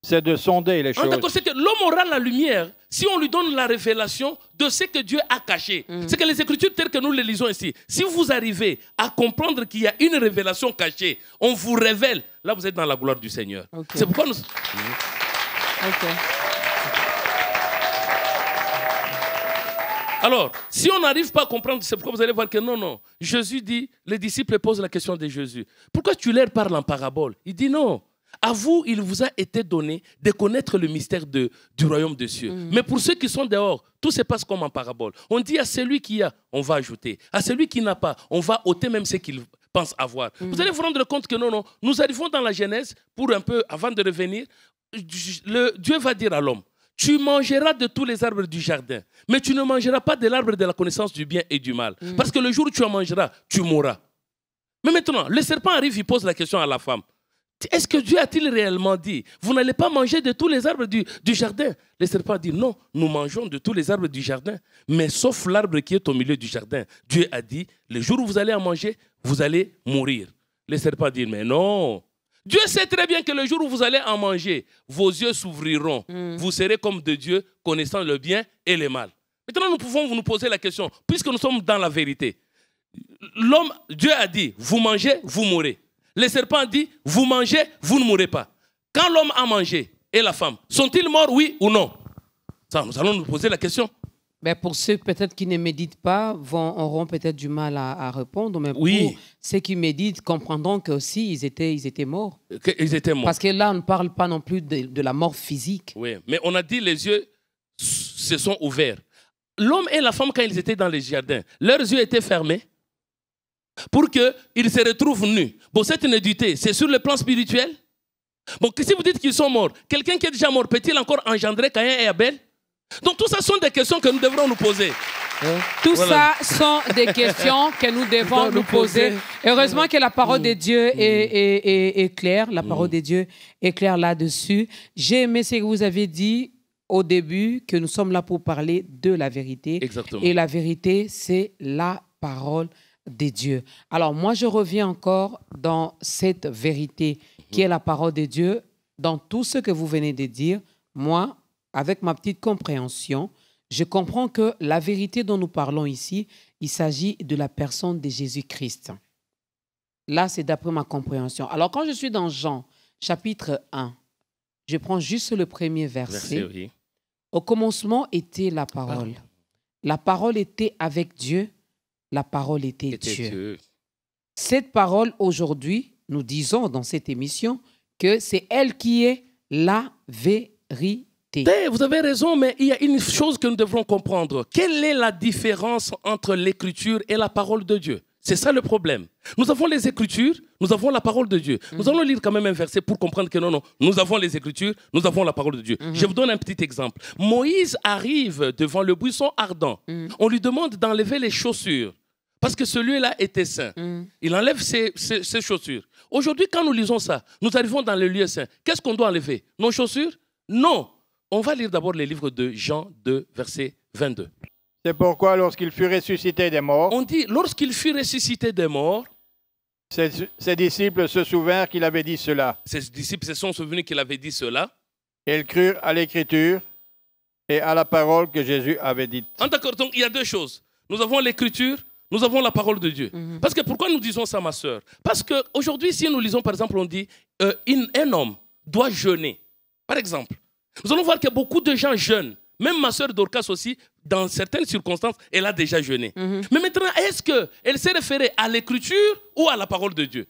c'est de sonder les choses. que l'homme aura la lumière si on lui donne la révélation de ce que Dieu a caché. Mm. C'est que les Écritures telles que nous les lisons ici, si vous arrivez à comprendre qu'il y a une révélation cachée, on vous révèle, là vous êtes dans la gloire du Seigneur. C'est pourquoi nous... Mm. Alors, si on n'arrive pas à comprendre, c'est pourquoi vous allez voir que non, non. Jésus dit, les disciples posent la question de Jésus. Pourquoi tu leur parles en parabole Il dit non. À vous, il vous a été donné de connaître le mystère du royaume des cieux. Mm. Mais pour ceux qui sont dehors, tout se passe comme en parabole. On dit à celui qui a, on va ajouter. À celui qui n'a pas, on va ôter même ce qu'il pense avoir. Mm. Vous allez vous rendre compte que non, non. Nous arrivons dans la Genèse pour un peu, avant de revenir, le, Dieu va dire à l'homme, tu mangeras de tous les arbres du jardin, mais tu ne mangeras pas de l'arbre de la connaissance du bien et du mal. Mm. Parce que le jour où tu en mangeras, tu mourras. Mais maintenant, le serpent arrive, il pose la question à la femme. Est-ce que Dieu a-t-il réellement dit, vous n'allez pas manger de tous les arbres du, du jardin Le serpent dit, non, nous mangeons de tous les arbres du jardin, mais sauf l'arbre qui est au milieu du jardin. Dieu a dit, le jour où vous allez en manger, vous allez mourir. Le serpent dit, mais non. Dieu sait très bien que le jour où vous allez en manger, vos yeux s'ouvriront. Hmm. Vous serez comme de Dieu, connaissant le bien et le mal. Maintenant, nous pouvons nous poser la question, puisque nous sommes dans la vérité. L'homme, Dieu a dit, vous mangez, vous mourrez. Le serpent dit, vous mangez, vous ne mourrez pas. Quand l'homme a mangé et la femme, sont-ils morts, oui ou non Ça, nous allons nous poser la question. Mais pour ceux peut-être qui ne méditent pas, vont, auront peut-être du mal à, répondre. Mais oui. pour ceux qui méditent, comprendront qu'ils ils étaient, ils étaient morts. Euh, ils étaient Parce que là, on ne parle pas non plus de, la mort physique. Oui, mais on a dit les yeux se sont ouverts. L'homme et la femme, quand ils étaient dans les jardins, leurs yeux étaient fermés pour qu'ils se retrouvent nus. Bon, cette inédité, c'est sur le plan spirituel. Bon, si vous dites qu'ils sont morts, quelqu'un qui est déjà mort peut-il encore engendrer Caïn et Abel Donc, tout ça sont des questions que nous devrons nous poser. Hein? Tout ça sont des questions que nous devons nous poser. Heureusement que la parole de mm. Dieu mm. est, claire. La mm. parole de Dieu est claire là-dessus. J'ai aimé ce que vous avez dit au début, que nous sommes là pour parler de la vérité. Exactement. Et la vérité, c'est la parole des dieux. Alors moi, je reviens encore dans cette vérité qui est la parole de Dieu, dans tout ce que vous venez de dire. Moi, avec ma petite compréhension, je comprends que la vérité dont nous parlons ici, il s'agit de la personne de Jésus-Christ. Là, c'est d'après ma compréhension. Alors quand je suis dans Jean, chapitre 1, je prends juste le premier verset. Au commencement était la parole. La parole était avec Dieu la parole était, Dieu. Cette parole aujourd'hui, nous disons dans cette émission que c'est elle qui est la vérité. Vous avez raison, mais il y a une chose que nous devons comprendre. Quelle est la différence entre l'écriture et la parole de Dieu C'est ça le problème. Nous avons les écritures, nous avons la parole de Dieu. Nous mm. allons lire quand même un verset pour comprendre que non, non, nous avons les écritures, nous avons la parole de Dieu. Mm-hmm. Je vous donne un petit exemple. Moïse arrive devant le buisson ardent. Mm. On lui demande d'enlever les chaussures. Parce que celui-là était saint. Mm. Il enlève ses, chaussures. Aujourd'hui, quand nous lisons ça, nous arrivons dans le lieu saint. Qu'est-ce qu'on doit enlever Nos chaussures Non. On va lire d'abord les livres de Jean 2, verset 22. C'est pourquoi lorsqu'il fut ressuscité des morts, on dit lorsqu'il fut ressuscité des morts, ses, disciples se souvinrent qu'il avait dit cela. Ses disciples se sont souvenus qu'il avait dit cela. Et ils crurent à l'écriture et à la parole que Jésus avait dite. En d'accord, donc il y a deux choses. Nous avons l'écriture nous avons la parole de Dieu. Mhm. Parce que pourquoi nous disons ça, ma soeur Parce qu'aujourd'hui, si nous lisons, par exemple, on dit euh, un homme doit jeûner. Par exemple, nous allons voir que beaucoup de gens jeûnent. Même ma soeur Dorcas aussi, dans certaines circonstances, elle a déjà jeûné. Mhm. Mais maintenant, est-ce qu'elle s'est référée à l'écriture ou à la parole de Dieu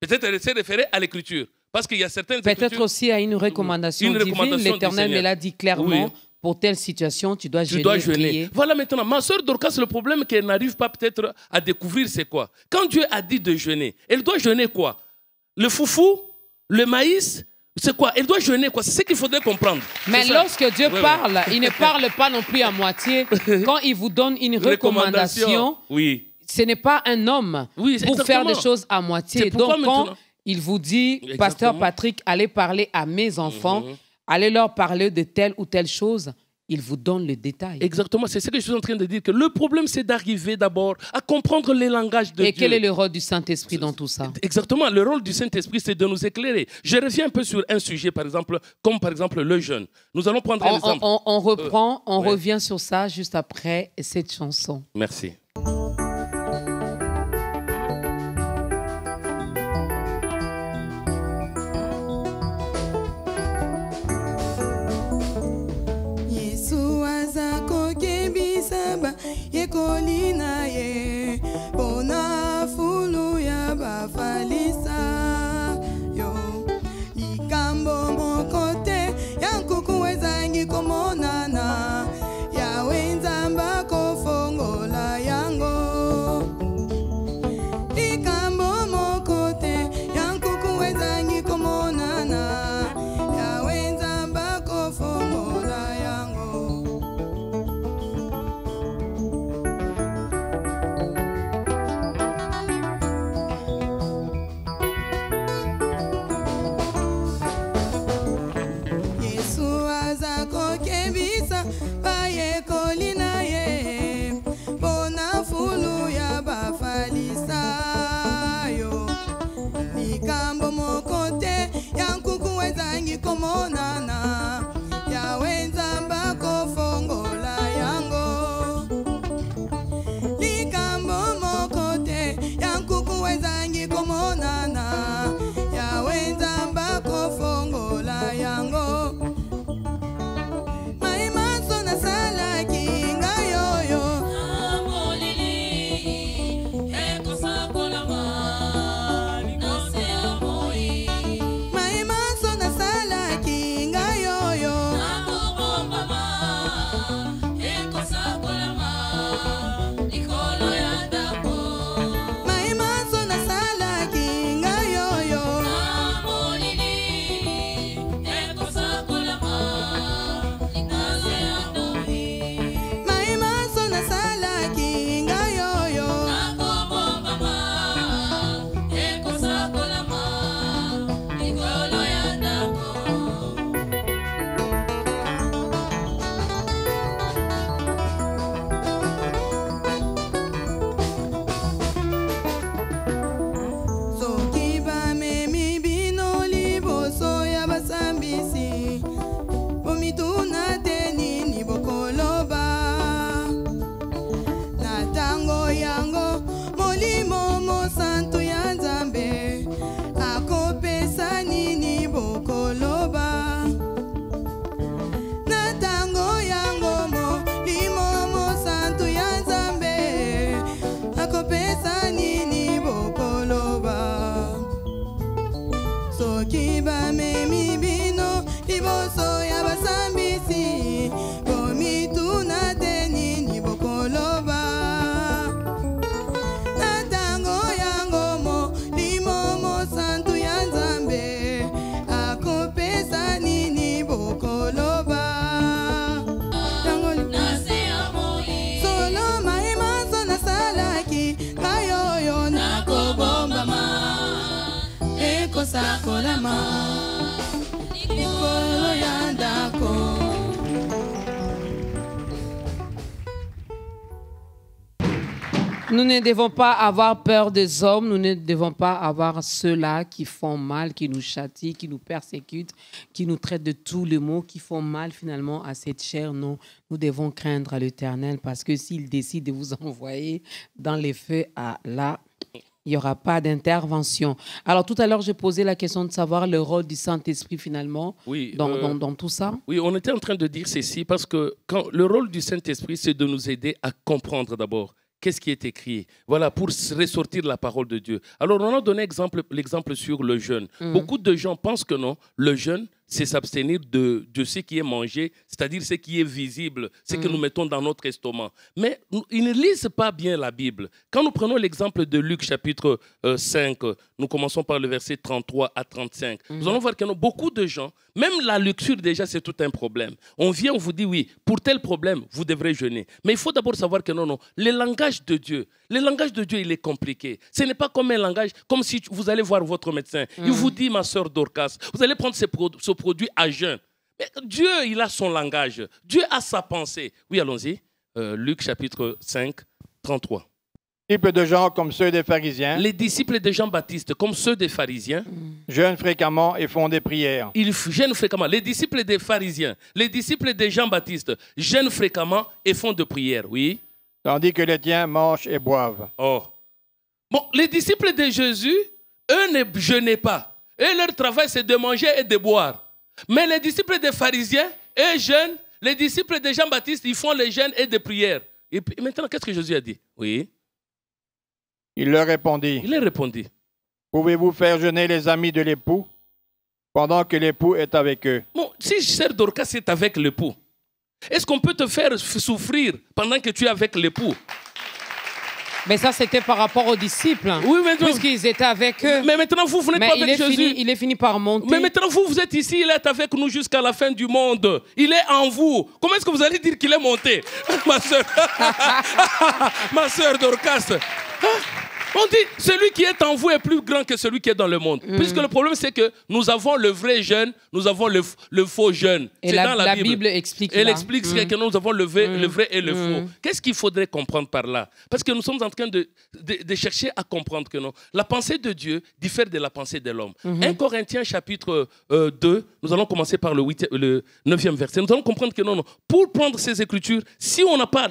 Peut-être elle s'est référée à l'écriture. Parce qu'il y a certaines Peut-être aussi à une recommandation divine. L'Éternel, elle a dit clairement, pour telle situation, tu dois jeûner. Tu dois jeûner. Voilà maintenant, ma soeur Dorcas, le problème qu'elle n'arrive pas peut-être à découvrir, c'est quoi Quand Dieu a dit de jeûner, elle doit jeûner quoi Le foufou Le maïs c'est quoi Elle doit jeûner quoi C'est ce qu'il faudrait comprendre. Mais lorsque Dieu parle, il ne parle pas non plus à moitié. Quand il vous donne une recommandation, oui. ce n'est pas un homme oui, pour faire des choses à moitié. Donc quand il vous dit, pasteur Patrick, allez parler à mes enfants. Mhm allez leur parler de telle ou telle chose, ils vous donnent le détail. Exactement, c'est ce que je suis en train de dire, que le problème, c'est d'arriver d'abord à comprendre les langages de Dieu. Et quel est le rôle du Saint-Esprit dans tout ça Exactement, le rôle du Saint-Esprit, c'est de nous éclairer. Je reviens un peu sur un sujet, par exemple, comme par exemple le jeûne. Nous allons prendre on, un exemple. On, euh, reprend, on revient sur ça juste après cette chanson. Merci. Nous ne devons pas avoir peur des hommes, nous ne devons pas avoir ceux-là qui font mal, qui nous châtient, qui nous persécutent, qui nous traitent de tous les maux, qui font mal finalement à cette chair. Non, nous devons craindre à l'Éternel parce que s'il décide de vous envoyer dans les feux ah à la il n'y aura pas d'intervention. Alors tout à l'heure, j'ai posé la question de savoir le rôle du Saint-Esprit finalement euh, dans, tout ça. Oui, on était en train de dire ceci parce que quand, le rôle du Saint-Esprit, c'est de nous aider à comprendre d'abord. Qu'est-ce qui est écrit Voilà, pour ressortir la parole de Dieu. Alors, on a donné l'exemple sur le jeûne. Mm. Beaucoup de gens pensent que non, le jeûne, c'est s'abstenir de, ce qui est mangé, c'est-à-dire ce qui est visible, ce que mm. nous mettons dans notre estomac. Mais ils ne lisent pas bien la Bible. Quand nous prenons l'exemple de Luc chapitre 5, euh, nous commençons par le verset 33 à 35. Mm-hmm. Nous allons voir que beaucoup de gens, même la luxure déjà, c'est tout un problème. On vient, on vous dit, oui, pour tel problème, vous devrez jeûner. Mais il faut d'abord savoir que non, non, le langage de Dieu, le langage de Dieu, il est compliqué. Ce n'est pas comme un langage, comme si vous allez voir votre médecin. Il mm. vous dit, ma soeur Dorcas, vous allez prendre ce, ce produit à jeun. Mais Dieu, il a son langage. Dieu a sa pensée. Oui, allons-y. Euh, Luc chapitre 5, 33. Les disciples de Jean comme ceux des pharisiens. Les disciples de Jean-Baptiste comme ceux des pharisiens. Mm. Jeûnent fréquemment et font des prières. Ils jeûnent fréquemment. Les disciples des pharisiens, les disciples de Jean-Baptiste jeûnent fréquemment et font des prières, oui tandis que les tiens mangent et boivent. Oh. Bon, les disciples de Jésus, eux ne jeûnaient pas. Et leur travail, c'est de manger et de boire. Mais les disciples des pharisiens, eux jeûnent. Les disciples de Jean-Baptiste, ils font les jeûnes et des prières. Et maintenant, qu'est-ce que Jésus a dit Oui. Il leur répondit. Il leur répondit. Pouvez-vous faire jeûner les amis de l'époux pendant que l'époux est avec eux Bon, si cher Dorcas est avec l'époux, est-ce qu'on peut te faire souffrir pendant que tu es avec l'époux mais ça, c'était par rapport aux disciples. Hein. oui, mais Puisqu'ils étaient avec eux. Mais maintenant, vous, venez pas il est Jésus. Fini, il est fini par monter. Mais maintenant, vous, vous êtes ici, il est avec nous jusqu'à la fin du monde. Il est en vous. Comment est-ce que vous allez dire qu'il est monté Ma soeur. Ma soeur Dorcas. On dit, celui qui est en vous est plus grand que celui qui est dans le monde. Mm. Puisque le problème, c'est que nous avons le vrai jeune, nous avons le, faux jeune. Et dans la, la Bible. explique Elle explique mm. que nous avons le vrai, le mm. vrai et le faux. Qu'est-ce qu'il faudrait comprendre par là Parce que nous sommes en train de, de, chercher à comprendre que non. La pensée de Dieu diffère de la pensée de l'homme. 1 mm-hmm. Corinthiens chapitre 2, euh, nous allons commencer par le, 8, le 9e verset. Nous allons comprendre que non, non. Pour prendre ces écritures, si on n'est pas,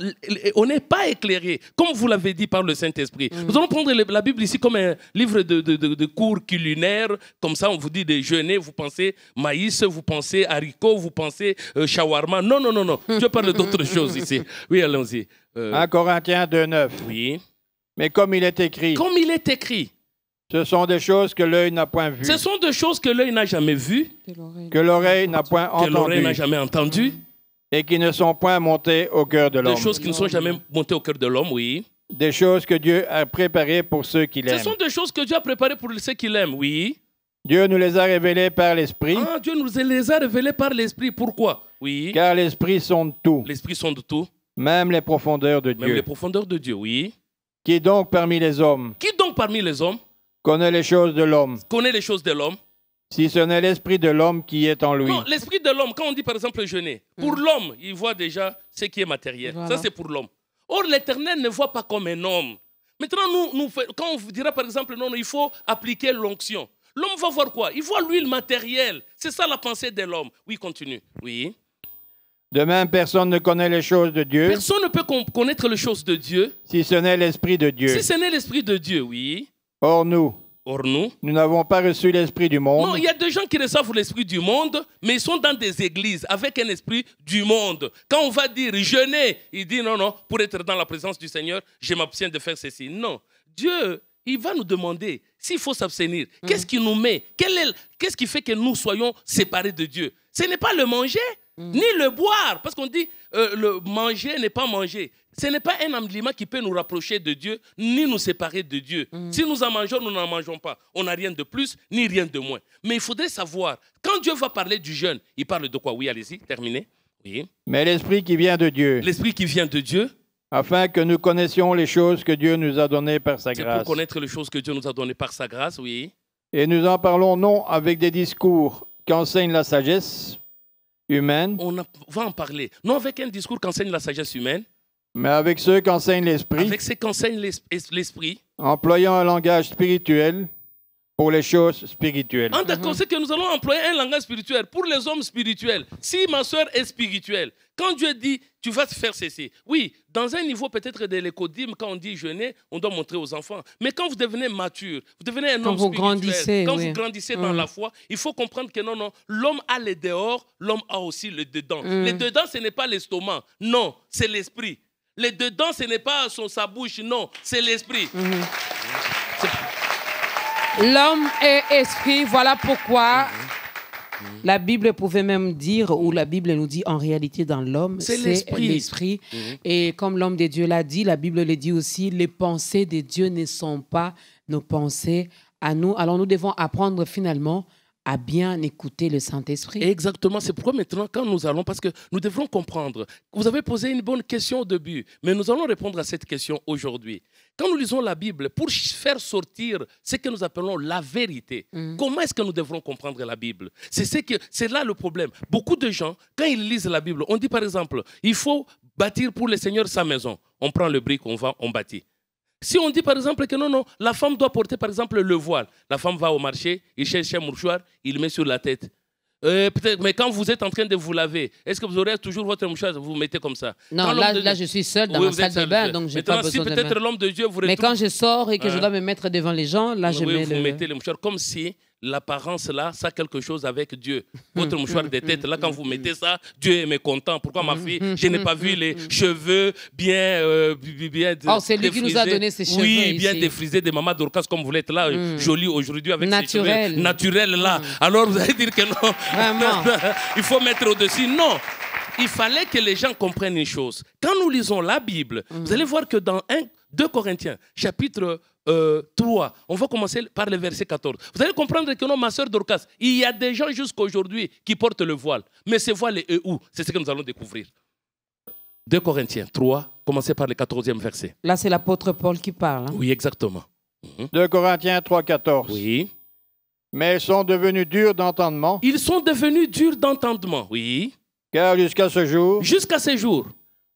on pas éclairé, comme vous l'avez dit par le Saint-Esprit, nous allons prendre la Bible ici comme un livre de, de, de, cours culinaire. Comme ça, on vous dit de jeûner, vous pensez maïs, vous pensez haricots, vous pensez euh, shawarma. Non, non, non, non. Je parle d'autres choses ici. Oui, allons-y. 1 euh, Corinthiens 9 Oui. Mais comme il est écrit. Comme il est écrit. Ce sont des choses que l'œil n'a point vues. Ce sont des choses que l'œil n'a jamais vues. Que l'oreille n'a point entendues. Que l'oreille n'a jamais entendues. Et qui ne sont point montées au cœur de l'homme. Des choses qui ne sont jamais montées au cœur de l'homme, oui des choses que Dieu a préparées pour ceux qui l'aiment. Ce sont des choses que Dieu a préparées pour ceux qui l'aiment, oui. Dieu nous les a révélées par l'Esprit. Ah, Dieu nous les a révélées par l'Esprit. Pourquoi Oui. Car l'Esprit sonde tout. L'Esprit sonde tout. Même les profondeurs de Dieu. Même les profondeurs de Dieu, oui. Qui donc parmi les hommes Qui donc parmi les hommes Connaît les choses de l'homme. Connaît les choses de l'homme. Si ce n'est l'esprit de l'homme qui est en lui. L'esprit de l'homme, quand on dit par exemple jeûner, pour hmm. l'homme, il voit déjà ce qui est matériel. Ça, c'est pour l'homme. Or, l'Éternel ne voit pas comme un homme. Maintenant, nous, nous, quand on vous dira par exemple, non, il faut appliquer l'onction. L'homme va voir quoi Il voit l'huile matérielle. C'est ça la pensée de l'homme. Oui, continue. Oui. Demain, personne ne connaît les choses de Dieu. Personne ne peut connaître les choses de Dieu. Si ce n'est l'Esprit de Dieu. Si ce n'est l'Esprit de Dieu, oui. Or, nous. Or Nous nous n'avons pas reçu l'esprit du monde. Non, il y a des gens qui reçoivent l'esprit du monde, mais ils sont dans des églises avec un esprit du monde. Quand on va dire jeûner, il dit non, non, pour être dans la présence du Seigneur, je m'abstiens de faire ceci. Non, Dieu, il va nous demander s'il faut s'abstenir. Mm. Qu'est-ce qui nous met Qu'est-ce qui fait que nous soyons séparés de Dieu Ce n'est pas le manger, mm. ni le boire, parce qu'on dit euh, le manger n'est pas manger. Ce n'est pas un aliment qui peut nous rapprocher de Dieu ni nous séparer de Dieu. Mm. Si nous en mangeons, nous n'en mangeons pas. On n'a rien de plus ni rien de moins. Mais il faudrait savoir, quand Dieu va parler du jeûne, il parle de quoi Oui, allez-y, terminez. Oui. Mais l'esprit qui vient de Dieu. L'esprit qui vient de Dieu afin que nous connaissions les choses que Dieu nous a données par sa grâce. pour connaître les choses que Dieu nous a données par sa grâce, oui. Et nous en parlons non avec des discours qui enseignent la sagesse, humaine. On va en parler. Non avec un discours qu'enseigne la sagesse humaine. Mais avec ceux qu'enseigne l'esprit. Avec qu'enseigne l'esprit. Employant un langage spirituel pour les choses spirituelles. En d'accord, c'est que nous allons employer un langage spirituel pour les hommes spirituels. Si ma soeur est spirituelle, quand Dieu dit tu vas faire ceci, oui, dans un niveau peut-être de l'écodime, quand on dit jeûner, on doit montrer aux enfants. Mais quand vous devenez mature, vous devenez un quand homme vous spirituel, grandissez, quand vous grandissez dans mm. la foi, il faut comprendre que non, non, l'homme a le dehors, l'homme a aussi le dedans. Mm. Le dedans, ce n'est pas l'estomac, non, c'est l'esprit. Le dedans, ce n'est pas son, sa bouche, non, c'est l'esprit. Mm-hmm. L'homme est esprit, voilà pourquoi mhm. la Bible pouvait même dire, ou la Bible nous dit en réalité dans l'homme, c'est l'esprit. Mhm. Et comme l'homme de Dieu l'a dit, la Bible le dit aussi, les pensées de Dieu ne sont pas nos pensées à nous. Alors nous devons apprendre finalement à bien écouter le Saint-Esprit. Exactement, c'est pourquoi maintenant, quand nous allons, parce que nous devons comprendre, vous avez posé une bonne question au début, mais nous allons répondre à cette question aujourd'hui. Quand nous lisons la Bible, pour faire sortir ce que nous appelons la vérité, mm. comment est-ce que nous devrons comprendre la Bible C'est ce que c'est là le problème. Beaucoup de gens, quand ils lisent la Bible, on dit par exemple, il faut bâtir pour le Seigneur sa maison. On prend le brique, on va, on bâtit. Si on dit par exemple que non, non, la femme doit porter par exemple le voile, la femme va au marché, il cherche un mouchoir, il met sur la tête. Euh, mais quand vous êtes en train de vous laver, est-ce que vous aurez toujours votre mouchoir vous, vous mettez comme ça Non, là, je suis seul dans oui, ma salle de bain, donc j'ai pas besoin si peut de Dieu Mais quand je sors et que je hein? dois me mettre devant les gens, là, je mets le... vous mettez le mouchoir comme si l'apparence là, ça a quelque chose avec Dieu. Votre mouchoir de tête, là, quand vous mettez ça, Dieu est mécontent. Pourquoi ma fille, je n'ai pas vu les cheveux bien. Euh, bien oh, c'est lui qui nous a donné ces cheveux. Oui, bien défrisés de Maman Dorcas, comme vous l'êtes là, mm. jolie aujourd'hui avec Naturel. ses cheveux naturels là. Mm. Alors vous allez dire que non. Il faut mettre au-dessus. Non. Il fallait que les gens comprennent une chose. Quand nous lisons la Bible, mm. vous allez voir que dans un 2 Corinthiens, chapitre 3. Euh, On va commencer par le verset 14. Vous allez comprendre que non, ma soeur Dorcas, il y a des gens jusqu'à aujourd'hui qui portent le voile. Mais ce voile est où C'est ce que nous allons découvrir. 2 Corinthiens 3, commencer par le 14e verset. Là, c'est l'apôtre Paul qui parle. Hein. Oui, exactement. 2 mhm. Corinthiens 3, 14. Oui. Mais ils sont devenus durs d'entendement. Ils sont devenus durs d'entendement, oui. Car jusqu'à ce jour. Jusqu'à ce jour.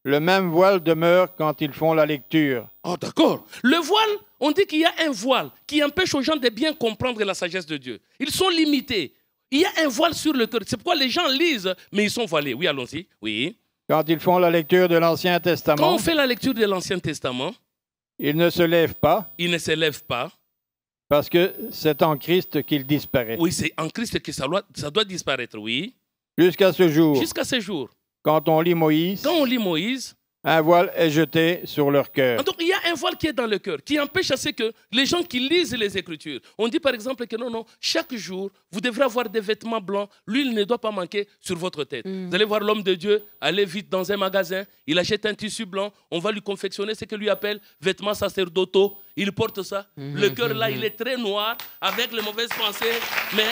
Le même voile demeure quand ils font la lecture. Oh, d'accord. Le voile, on dit qu'il y a un voile qui empêche aux gens de bien comprendre la sagesse de Dieu. Ils sont limités. Il y a un voile sur le cœur. C'est pourquoi les gens lisent, mais ils sont voilés. Oui, allons-y. Oui. Quand ils font la lecture de l'Ancien Testament. Quand on fait la lecture de l'Ancien Testament. Ils ne se lèvent pas. Ils ne se lèvent pas. Parce que c'est en Christ qu'il disparaît. Oui, c'est en Christ que ça doit disparaître, oui. Jusqu'à ce jour. Jusqu'à ce jour. Quand on lit Moïse, quand on lit Moïse un voile est jeté sur leur cœur. Ah, donc il y a un voile qui est dans le cœur, qui empêche à ce que les gens qui lisent les Écritures, on dit par exemple que non, non, chaque jour, vous devrez avoir des vêtements blancs, l'huile ne doit pas manquer sur votre tête. Mm. Vous allez voir l'homme de Dieu aller vite dans un magasin, il achète un tissu blanc, on va lui confectionner ce que lui appelle vêtements sacerdotaux, il porte ça. Mm-hmm. Le cœur là, il est très noir, avec les mauvaises pensées, mais...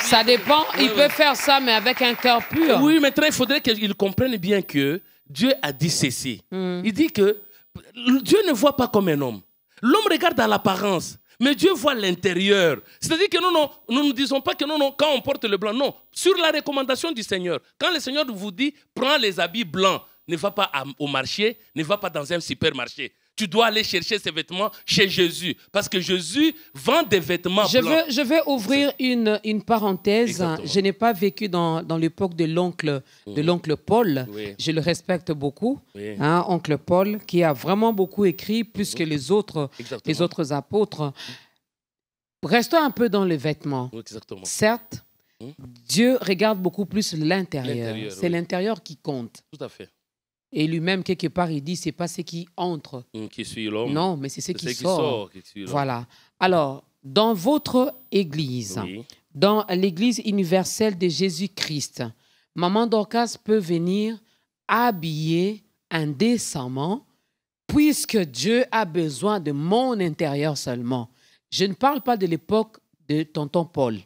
Ça dépend, il peut faire ça, mais avec un cœur pur. Oui, mais il faudrait qu'il comprenne bien que Dieu a dit ceci. Mm. Il dit que Dieu ne voit pas comme un homme. L'homme regarde à l'apparence, mais Dieu voit l'intérieur. C'est-à-dire que non, non, nous ne disons pas que non, non, quand on porte le blanc, non. Sur la recommandation du Seigneur, quand le Seigneur vous dit, prends les habits blancs, ne va pas au marché, ne va pas dans un supermarché tu dois aller chercher ces vêtements chez Jésus. Parce que Jésus vend des vêtements je blancs. je veux ouvrir une, une parenthèse. Je n'ai pas vécu dans, dans l'époque de l'oncle de l'oncle Paul. Je le respecte beaucoup, hein, oncle Paul, qui a vraiment beaucoup écrit, plus que les autres, les autres apôtres. Restons un peu dans les vêtements. Certes, hum. Dieu regarde beaucoup plus l'intérieur. C'est l'intérieur qui compte. Tout à fait. Et lui-même, quelque part, il dit, c'est pas ce qui entre. Mm, qui suit l'homme. Non, mais c'est ce qui, sort. voilà. Alors, dans votre église, dans l'église universelle de Jésus-Christ, Maman Dorcas peut venir habiller indécemment puisque Dieu a besoin de mon intérieur seulement. Je ne parle pas de l'époque de tonton Paul.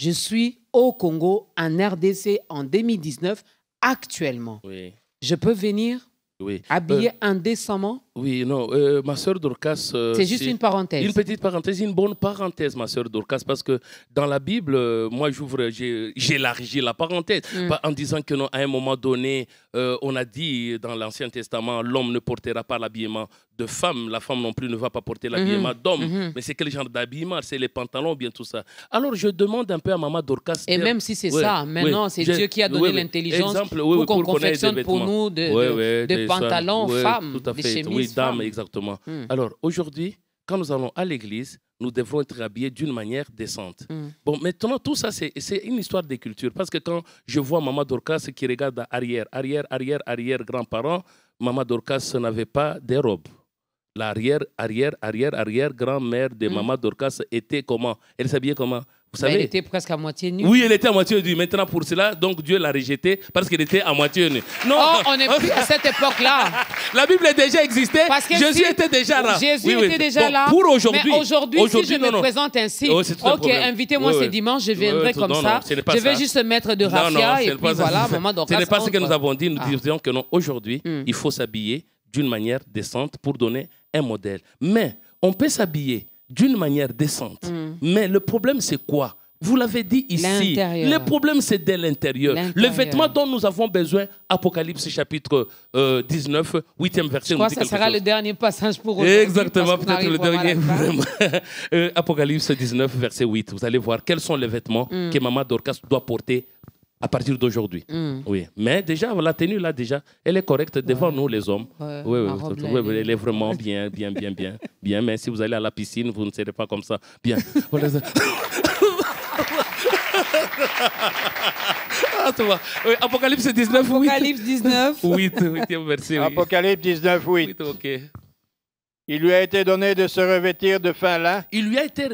Je suis au Congo, en RDC, en 2019, actuellement. Oui. Je peux venir habiller habillé euh, indécemment oui, non, euh, ma sœur Dorcas. Euh, c'est juste une parenthèse. Une petite parenthèse, une bonne parenthèse, ma sœur Dorcas, parce que dans la Bible, euh, moi, j'ouvre, j'élargis la parenthèse mm. en disant que non, à un moment donné, on a dit dans l'Ancien Testament, l'homme ne portera pas l'habillement de femme, la femme non plus ne va pas porter mhm. l'habillement d'homme. Mhm. Mais c'est quel genre d'habillement C'est les pantalons, bien tout ça. Alors, je demande un peu à Maman Dorcas. Et même si c'est ça, maintenant, c'est Dieu qui a donné l'intelligence pour qu'on confectionne pour nous des pantalons femmes, des chemises oui, dames, exactement. Hmm. Alors aujourd'hui, quand nous allons à l'église, nous devons être habillés d'une manière décente. Hmm. Bon, maintenant, tout ça, c'est une histoire de culture. Parce que quand je vois Maman Dorcas qui regarde arrière, arrière, arrière, arrière, grand parents Maman Dorcas n'avait pas des robes. L'arrière, arrière, arrière, arrière, grand-mère de hmm. Maman Dorcas était comment Elle s'habillait comment elle était presque à moitié nue. Oui, elle était à moitié nue. Maintenant, pour cela, donc Dieu l'a rejetée parce qu'elle était à moitié nue. Non, oh, on est plus à cette époque-là. La Bible déjà existé. Jésus était déjà là. Jésus était déjà là. Pour aujourd'hui. aujourd'hui, si je me présente ainsi, oh, ok, invitez-moi ce dimanche, je viendrai comme ça. je vais juste juste mettre de raffia et voilà, Ce n'est pas ce que nous avons dit. Nous ah. disions que non, aujourd'hui, hmm. il faut s'habiller d'une manière décente pour donner un modèle. Mais on peut s'habiller d'une manière décente. Mm. Mais le problème, c'est quoi Vous l'avez dit ici. Le problème, c'est dès l'intérieur. Le vêtement dont nous avons besoin, Apocalypse chapitre 19, euh, 8e verset. Je crois que ça sera le dernier passage pour aujourd'hui. Exactement, peut-être le dernier. Euh, Apocalypse 19, verset 8. Vous allez voir quels sont les vêtements mm. que Maman Dorcas doit porter à partir d'aujourd'hui. Mm. Oui. Mais déjà, la tenue, là, déjà, elle est correcte devant nous, les hommes. Oui, oui, elle est vraiment bien, bien, bien, bien. bien, mais si vous allez à la piscine, vous ne serez pas comme ça. Bien. ah, oui, Apocalypse 19, 8. Apocalypse 19. 8, Apocalypse 19, 8. Il lui a été donné de se revêtir de fin lin. Il lui a été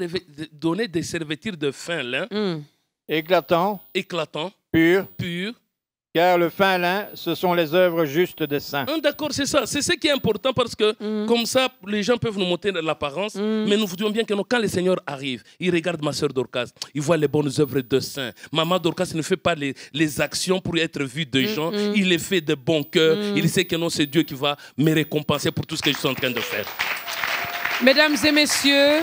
donné de se revêtir de fin lin. Mm. Éclatant. Éclatant pur, car le fin lin, ce sont les œuvres justes des saints. D'accord, c'est ça. C'est ce qui est important parce que mm. comme ça, les gens peuvent nous montrer l'apparence, mm. mais nous voudrions bien que quand le Seigneur arrive, il regarde ma sœur Dorcas, il voit les bonnes œuvres de saints. Maman Dorcas ne fait pas les, les actions pour être vue de mm, gens, il les fait de bon cœur, il sait que non, c'est Dieu qui va me récompenser pour tout ce que je suis en train de faire. Mesdames et messieurs,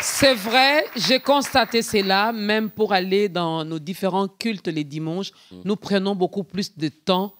c'est vrai, j'ai constaté cela, même pour aller dans nos différents cultes les dimanches, mm. nous prenons beaucoup plus de temps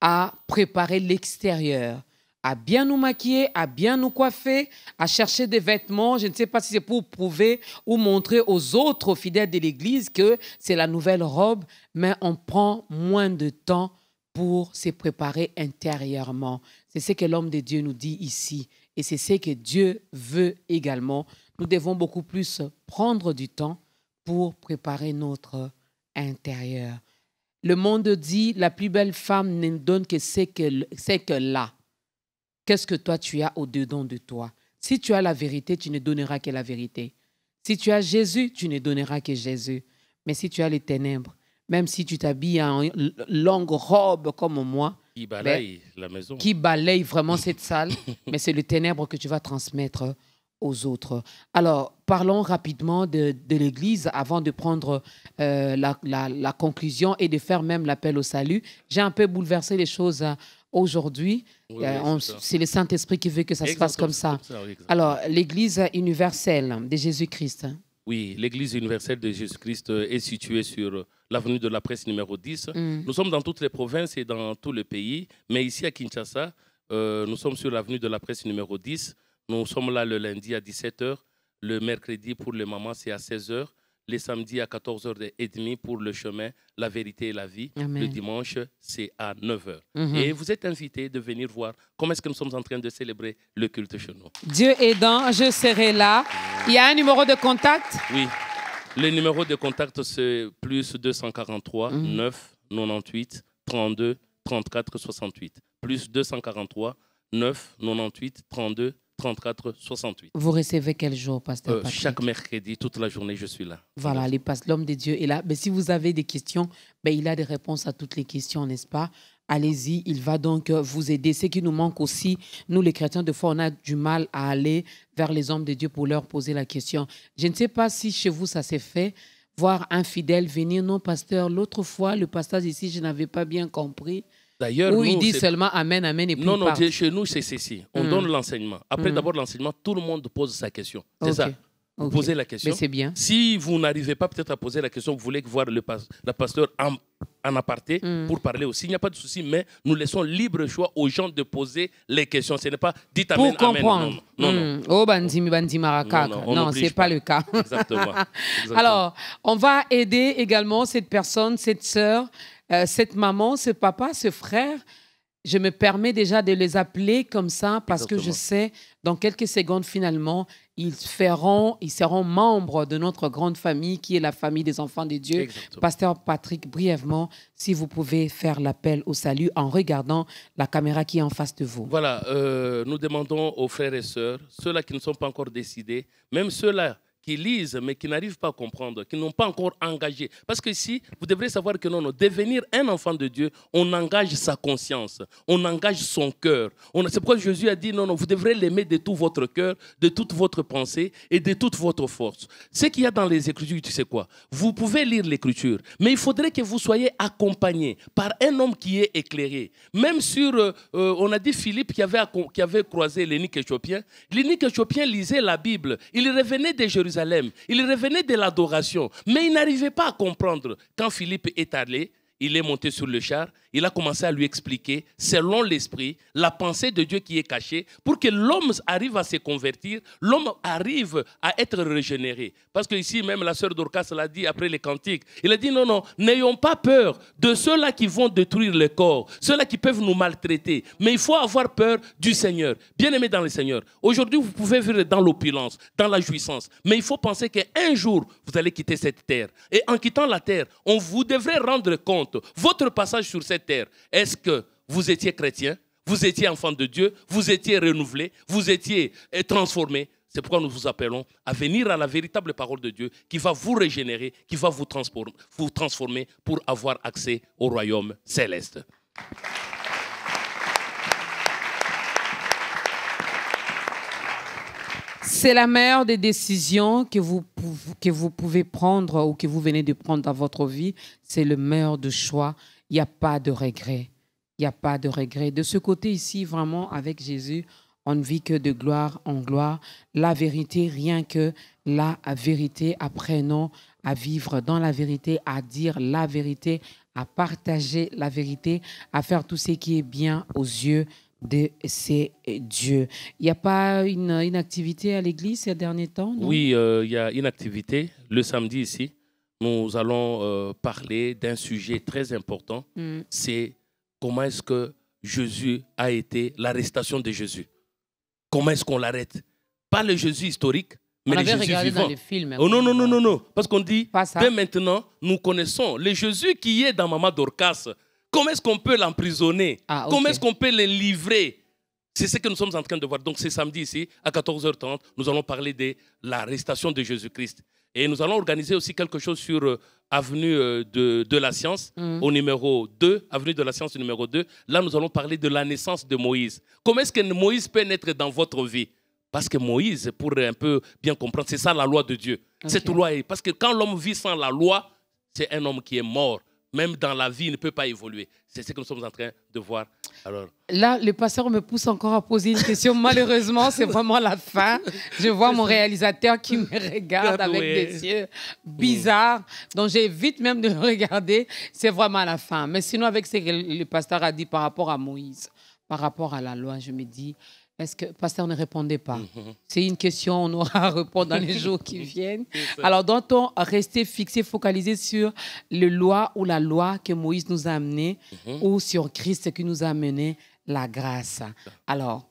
à préparer l'extérieur, à bien nous maquiller, à bien nous coiffer, à chercher des vêtements. Je ne sais pas si c'est pour prouver ou montrer aux autres fidèles de l'Église que c'est la nouvelle robe, mais on prend moins de temps pour se préparer intérieurement. C'est ce que l'homme de Dieu nous dit ici et c'est ce que Dieu veut également nous devons beaucoup plus prendre du temps pour préparer notre intérieur. Le monde dit, la plus belle femme ne donne que ce c'est que là. Qu'est-ce que toi tu as au-dedans de toi Si tu as la vérité, tu ne donneras que la vérité. Si tu as Jésus, tu ne donneras que Jésus. Mais si tu as les ténèbres, même si tu t'habilles en longue robe comme moi, qui ben, balaye qui balaye vraiment cette salle, mais c'est le ténèbres que tu vas transmettre aux autres. Alors, parlons rapidement de, l'Église avant de prendre euh, la, conclusion et de faire même l'appel au salut. J'ai un peu bouleversé les choses euh, aujourd'hui. Euh, c'est le Saint-Esprit qui veut que ça se passe comme ça. Alors, l'Église universelle de Jésus-Christ. Oui, l'Église universelle de Jésus-Christ est située sur l'avenue de la presse numéro 10. Mm. Nous sommes dans toutes les provinces et dans tout le pays, mais ici à Kinshasa, nous sommes sur l'avenue de la presse numéro 10 nous sommes là le lundi à 17h, le mercredi pour les mamans, c'est à 16h, les samedis à 14h30 pour le chemin, la vérité et la vie. Le dimanche, c'est à 9h. Mhm. Et vous êtes invités de venir voir comment est-ce que nous sommes en train de célébrer le culte chez nous. Dieu aidant, je serai là. Il y a un numéro de contact Oui. Le numéro de contact, c'est plus 243 9 98 32 34 68. Plus 243 9 98 32 34 68. Vous recevez quel jour, pasteur euh, Patrick? Chaque mercredi, toute la journée, je suis là. Voilà, les l'homme de Dieu est là. Mais si vous avez des questions, ben, il a des réponses à toutes les questions, n'est-ce pas Allez-y, il va donc euh, vous aider. Ce qui nous manque aussi, nous les chrétiens, de fois, on a du mal à aller vers les hommes de Dieu pour leur poser la question. Je ne sais pas si chez vous ça s'est fait, voir un fidèle venir, non, pasteur, l'autre fois, le passage ici, je n'avais pas bien compris. D'ailleurs, Ou il dit seulement Amen, Amen et puis Non, non, chez nous, c'est ceci. On hmm. donne l'enseignement. Après, hmm. d'abord, l'enseignement, tout le monde pose sa question. C'est ça. Vous posez la question. c'est bien. Si vous n'arrivez pas peut-être à poser la question, vous voulez voir le la pasteur en, en aparté hmm. pour parler aussi, il n'y a pas de souci, mais nous laissons libre choix aux gens de poser les questions. Ce n'est pas dit amen, pour Comprendre. Non, non. Hmm. Oh, bandimi, bandi Non, non ce n'est pas. le cas. Exactement. Alors, on va aider également cette personne, cette sœur, euh, cette maman, ce papa, ce frère je me permets déjà de les appeler comme ça parce que je sais dans quelques secondes finalement ils seront, ils seront membres de notre grande famille qui est la famille des enfants de Dieu. Pasteur Patrick, brièvement, si vous pouvez faire l'appel au salut en regardant la caméra qui est en face de vous. Voilà, euh, nous demandons aux frères et sœurs, ceux-là qui ne sont pas encore décidés, même ceux-là qui lisent mais qui n'arrivent pas à comprendre, qui n'ont pas encore engagé. Parce que si, vous devrez savoir que non, non, devenir un enfant de Dieu, on engage sa conscience, on engage son cœur. C'est pourquoi Jésus a dit, non, non, vous devrez l'aimer de tout votre cœur, de toute votre pensée et de toute votre force. Ce qu'il y a dans les Écritures, tu sais quoi Vous pouvez lire l'Écriture, mais il faudrait que vous soyez accompagné par un homme qui est éclairé. Même sur, euh, euh, on a dit Philippe qui avait, qui avait croisé l'Énique éthiopien, l'Énique éthiopien lisait la Bible, il revenait de Jérusalem il revenait de l'adoration, mais il n'arrivait pas à comprendre. Quand Philippe est allé, il est monté sur le char il a commencé à lui expliquer, selon l'esprit, la pensée de Dieu qui est cachée, pour que l'homme arrive à se convertir, l'homme arrive à être régénéré. Parce que ici, même la sœur Dorcas l'a dit après les cantiques, il a dit non, non, n'ayons pas peur de ceux-là qui vont détruire le corps, ceux-là qui peuvent nous maltraiter, mais il faut avoir peur du Seigneur. Bien-aimé dans le Seigneur, aujourd'hui, vous pouvez vivre dans l'opulence, dans la jouissance, mais il faut penser qu'un jour, vous allez quitter cette terre. Et en quittant la terre, on vous devrait rendre compte, votre passage sur cette est-ce que vous étiez chrétien, vous étiez enfant de Dieu, vous étiez renouvelé, vous étiez euh, transformé C'est pourquoi nous vous appelons à venir à la véritable parole de Dieu qui va vous régénérer, qui va vous transformer, vous transformer pour avoir accès au royaume céleste. C'est la meilleure des décisions que vous, que vous pouvez prendre ou que vous venez de prendre dans votre vie. C'est le meilleur de choix il n'y a pas de regret. Il n'y a pas de regret. De ce côté ici, vraiment, avec Jésus, on ne vit que de gloire en gloire. La vérité, rien que la vérité. Apprenons à vivre dans la vérité, à dire la vérité, à partager la vérité, à faire tout ce qui est bien aux yeux de ces dieux. Il n'y a pas une, une activité à l'église ces derniers temps Oui, euh, il y a une activité le samedi ici nous allons euh, parler d'un sujet très important. Mm. C'est comment est-ce que Jésus a été l'arrestation de Jésus. Comment est-ce qu'on l'arrête Pas le Jésus historique, mais le Jésus regardé films, hein. oh, non, non, non, non, non, parce qu'on dit, dès maintenant, nous connaissons le Jésus qui est dans Mama Dorcas. Comment est-ce qu'on peut l'emprisonner ah, Comment est-ce qu'on peut le livrer c'est ce que nous sommes en train de voir. Donc, c'est samedi ici, à 14h30, nous allons parler de l'arrestation de Jésus-Christ. Et nous allons organiser aussi quelque chose sur euh, Avenue euh, de, de la Science, mm. au numéro 2, Avenue de la Science numéro 2. Là, nous allons parler de la naissance de Moïse. Comment est-ce que Moïse peut naître dans votre vie Parce que Moïse, pour un peu bien comprendre, c'est ça la loi de Dieu. Cette loi est... Parce que quand l'homme vit sans la loi, c'est un homme qui est mort même dans la vie, il ne peut pas évoluer. C'est ce que nous sommes en train de voir. Alors... Là, le pasteur me pousse encore à poser une question. Malheureusement, c'est vraiment la fin. Je vois mon réalisateur qui me regarde avec des yeux bizarres. dont j'évite même de le regarder. C'est vraiment la fin. Mais sinon, avec ce que le pasteur a dit par rapport à Moïse, par rapport à la loi, je me dis, parce que pasteur ne répondait pas. Mm-hmm. C'est une question, on aura à répondre dans les jours qui viennent. Alors, doit-on rester fixé, focalisé sur le loi ou la loi que Moïse nous a amené mm-hmm. ou sur Christ qui nous a amené la grâce Alors,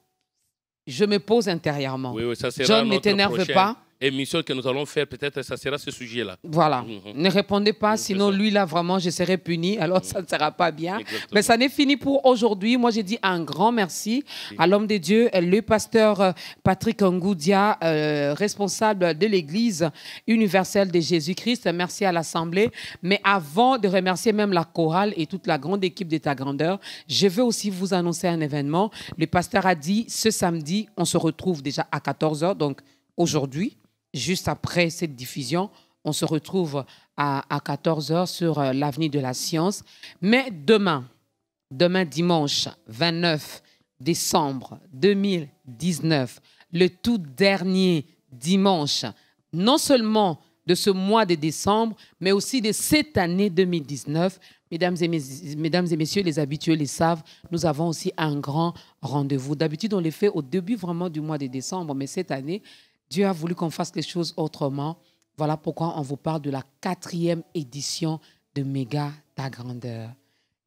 je me pose intérieurement. je ne t'énerve pas émission que nous allons faire, peut-être ça sera ce sujet-là. Voilà. Mhm. Ne répondez pas, mhm. sinon lui, là, vraiment, je serai puni. Alors, mhm. ça ne sera pas bien. Mais ça n'est fini pour aujourd'hui. Moi, j'ai dit un grand merci à l'homme de Dieu, le pasteur euh, Patrick Ngoudia, euh, responsable de l'Église universelle de Jésus-Christ. Merci à l'Assemblée. Mais avant de remercier même la chorale et toute la grande équipe de ta grandeur, je veux aussi vous annoncer un événement. Le pasteur a dit ce samedi, on se retrouve déjà à 14h. Donc, aujourd'hui, juste après cette diffusion, on se retrouve à, 14h sur euh, l'avenir de la science. Mais demain, demain dimanche 29 décembre 2019, le tout dernier dimanche, non seulement de ce mois de décembre, mais aussi de cette année 2019. Mesdames et, mesdames et messieurs, les habitués les savent, nous avons aussi un grand rendez-vous. D'habitude, on les fait au début vraiment du mois de décembre, mais cette année, Dieu a voulu qu'on fasse les choses autrement. Voilà pourquoi on vous parle de la quatrième édition de Méga Ta Grandeur.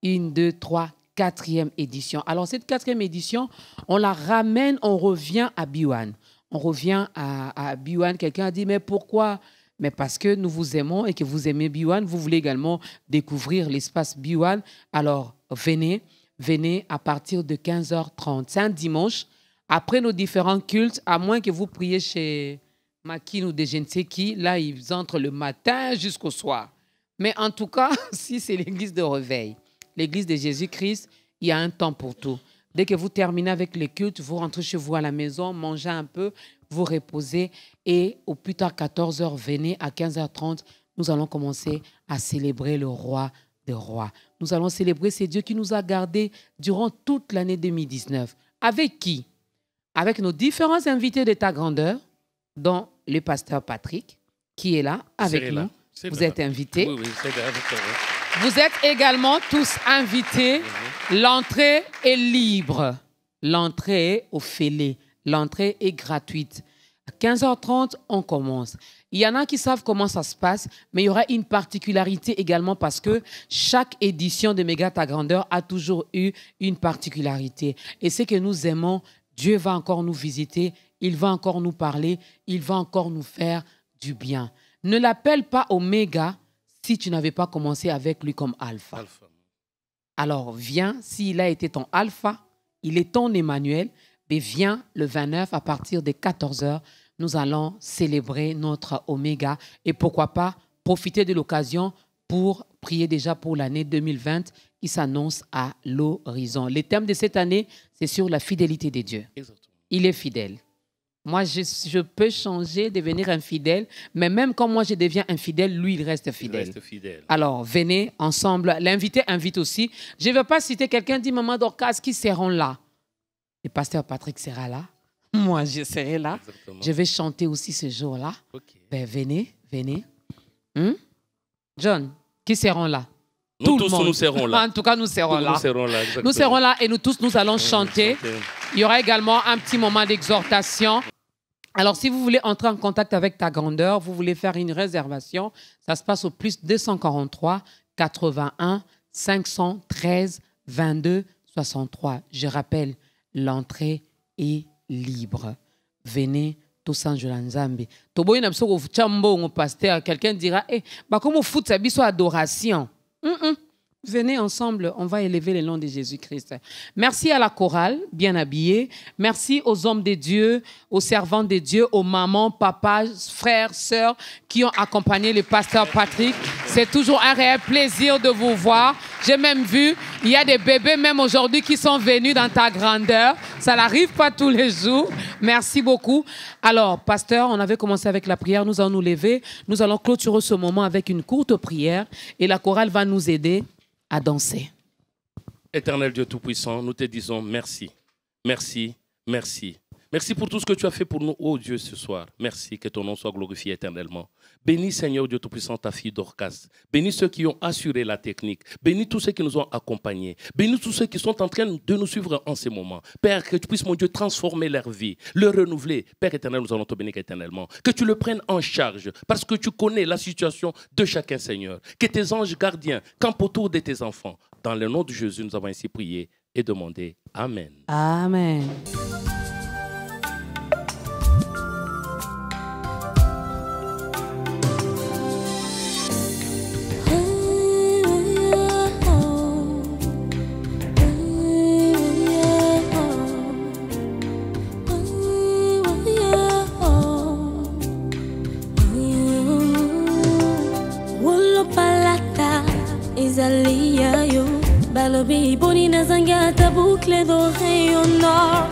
Une, deux, trois, quatrième édition. Alors cette quatrième édition, on la ramène, on revient à Biwan. On revient à, à Biwan. Quelqu'un a dit, mais pourquoi mais parce que nous vous aimons et que vous aimez Biwan, vous voulez également découvrir l'espace Biwan. Alors venez, venez à partir de 15h30. C'est un dimanche, après nos différents cultes, à moins que vous priez chez Makin ou des je qui, là, ils entrent le matin jusqu'au soir. Mais en tout cas, si c'est l'église de réveil, l'église de Jésus-Christ, il y a un temps pour tout. Dès que vous terminez avec les cultes, vous rentrez chez vous à la maison, mangez un peu, vous reposez et au plus tard 14h, venez à 15h30, nous allons commencer à célébrer le roi des rois. Nous allons célébrer ce Dieu qui nous a gardés durant toute l'année 2019. Avec qui avec nos différents invités de ta grandeur, dont le pasteur Patrick, qui est là avec nous. Vous êtes invités. vous êtes également tous invités. Mhm. L'entrée est libre. L'entrée est au fêlé. L'entrée est gratuite. À 15h30, on commence. Il y en a qui savent comment ça se passe, mais il y aura une particularité également parce que chaque édition de Méga Ta Grandeur a toujours eu une particularité. Et c'est que nous aimons, Dieu va encore nous visiter, il va encore nous parler, il va encore nous faire du bien. Ne l'appelle pas Oméga si tu n'avais pas commencé avec lui comme alpha. Alors viens, s'il a été ton alpha, il est ton Emmanuel, mais viens le 29 à partir des 14 heures, nous allons célébrer notre Oméga et pourquoi pas profiter de l'occasion pour prier déjà pour l'année 2020 qui s'annonce à l'horizon. Le thèmes de cette année, c'est sur la fidélité de Dieu. Il est fidèle. Moi, je, peux changer, devenir infidèle, mais même quand moi je deviens infidèle, lui, il reste fidèle. Alors, venez ensemble. L'invité invite aussi. Je ne vais pas citer quelqu'un, dit Maman Dorcas, qui seront là Le pasteur Patrick sera là. Moi, je serai là. Je vais chanter aussi ce jour-là. Ben, venez, venez. Hein? John, qui seront là nous tous, nous serons là. En tout cas, nous serons là. Nous serons là, et nous tous, nous allons chanter. Il y aura également un petit moment d'exhortation. Alors, si vous voulez entrer en contact avec ta grandeur, vous voulez faire une réservation, ça se passe au plus 243 81 513 22 63. Je rappelle, l'entrée est libre. Venez tous en toboyi na pasteur. quelqu'un dira eh, bah, comment on fout biso adoration Mm-mm. Venez ensemble, on va élever le nom de Jésus-Christ. Merci à la chorale, bien habillée. Merci aux hommes de Dieu, aux servants de Dieu, aux mamans, papas, frères, sœurs qui ont accompagné le pasteur Patrick. C'est toujours un réel plaisir de vous voir. J'ai même vu, il y a des bébés même aujourd'hui qui sont venus dans ta grandeur. Ça n'arrive pas tous les jours. Merci beaucoup. Alors, pasteur, on avait commencé avec la prière. Nous allons nous lever. Nous allons clôturer ce moment avec une courte prière et la chorale va nous aider à danser. Éternel Dieu Tout-Puissant, nous te disons merci, merci, merci. Merci pour tout ce que tu as fait pour nous, ô oh Dieu, ce soir. Merci, que ton nom soit glorifié éternellement. Bénis Seigneur Dieu Tout-Puissant ta fille Dorcas. Bénis ceux qui ont assuré la technique. Bénis tous ceux qui nous ont accompagnés. Bénis tous ceux qui sont en train de nous suivre en ces moments. Père, que tu puisses, mon Dieu, transformer leur vie, le renouveler. Père éternel, nous allons te bénir éternellement. Que tu le prennes en charge parce que tu connais la situation de chacun, Seigneur. Que tes anges gardiens campent autour de tes enfants. Dans le nom de Jésus, nous avons ainsi prié et demandé. Amen. Amen. ولیا یو بالو بیبونی نزنجا تبوک لدو خیون النار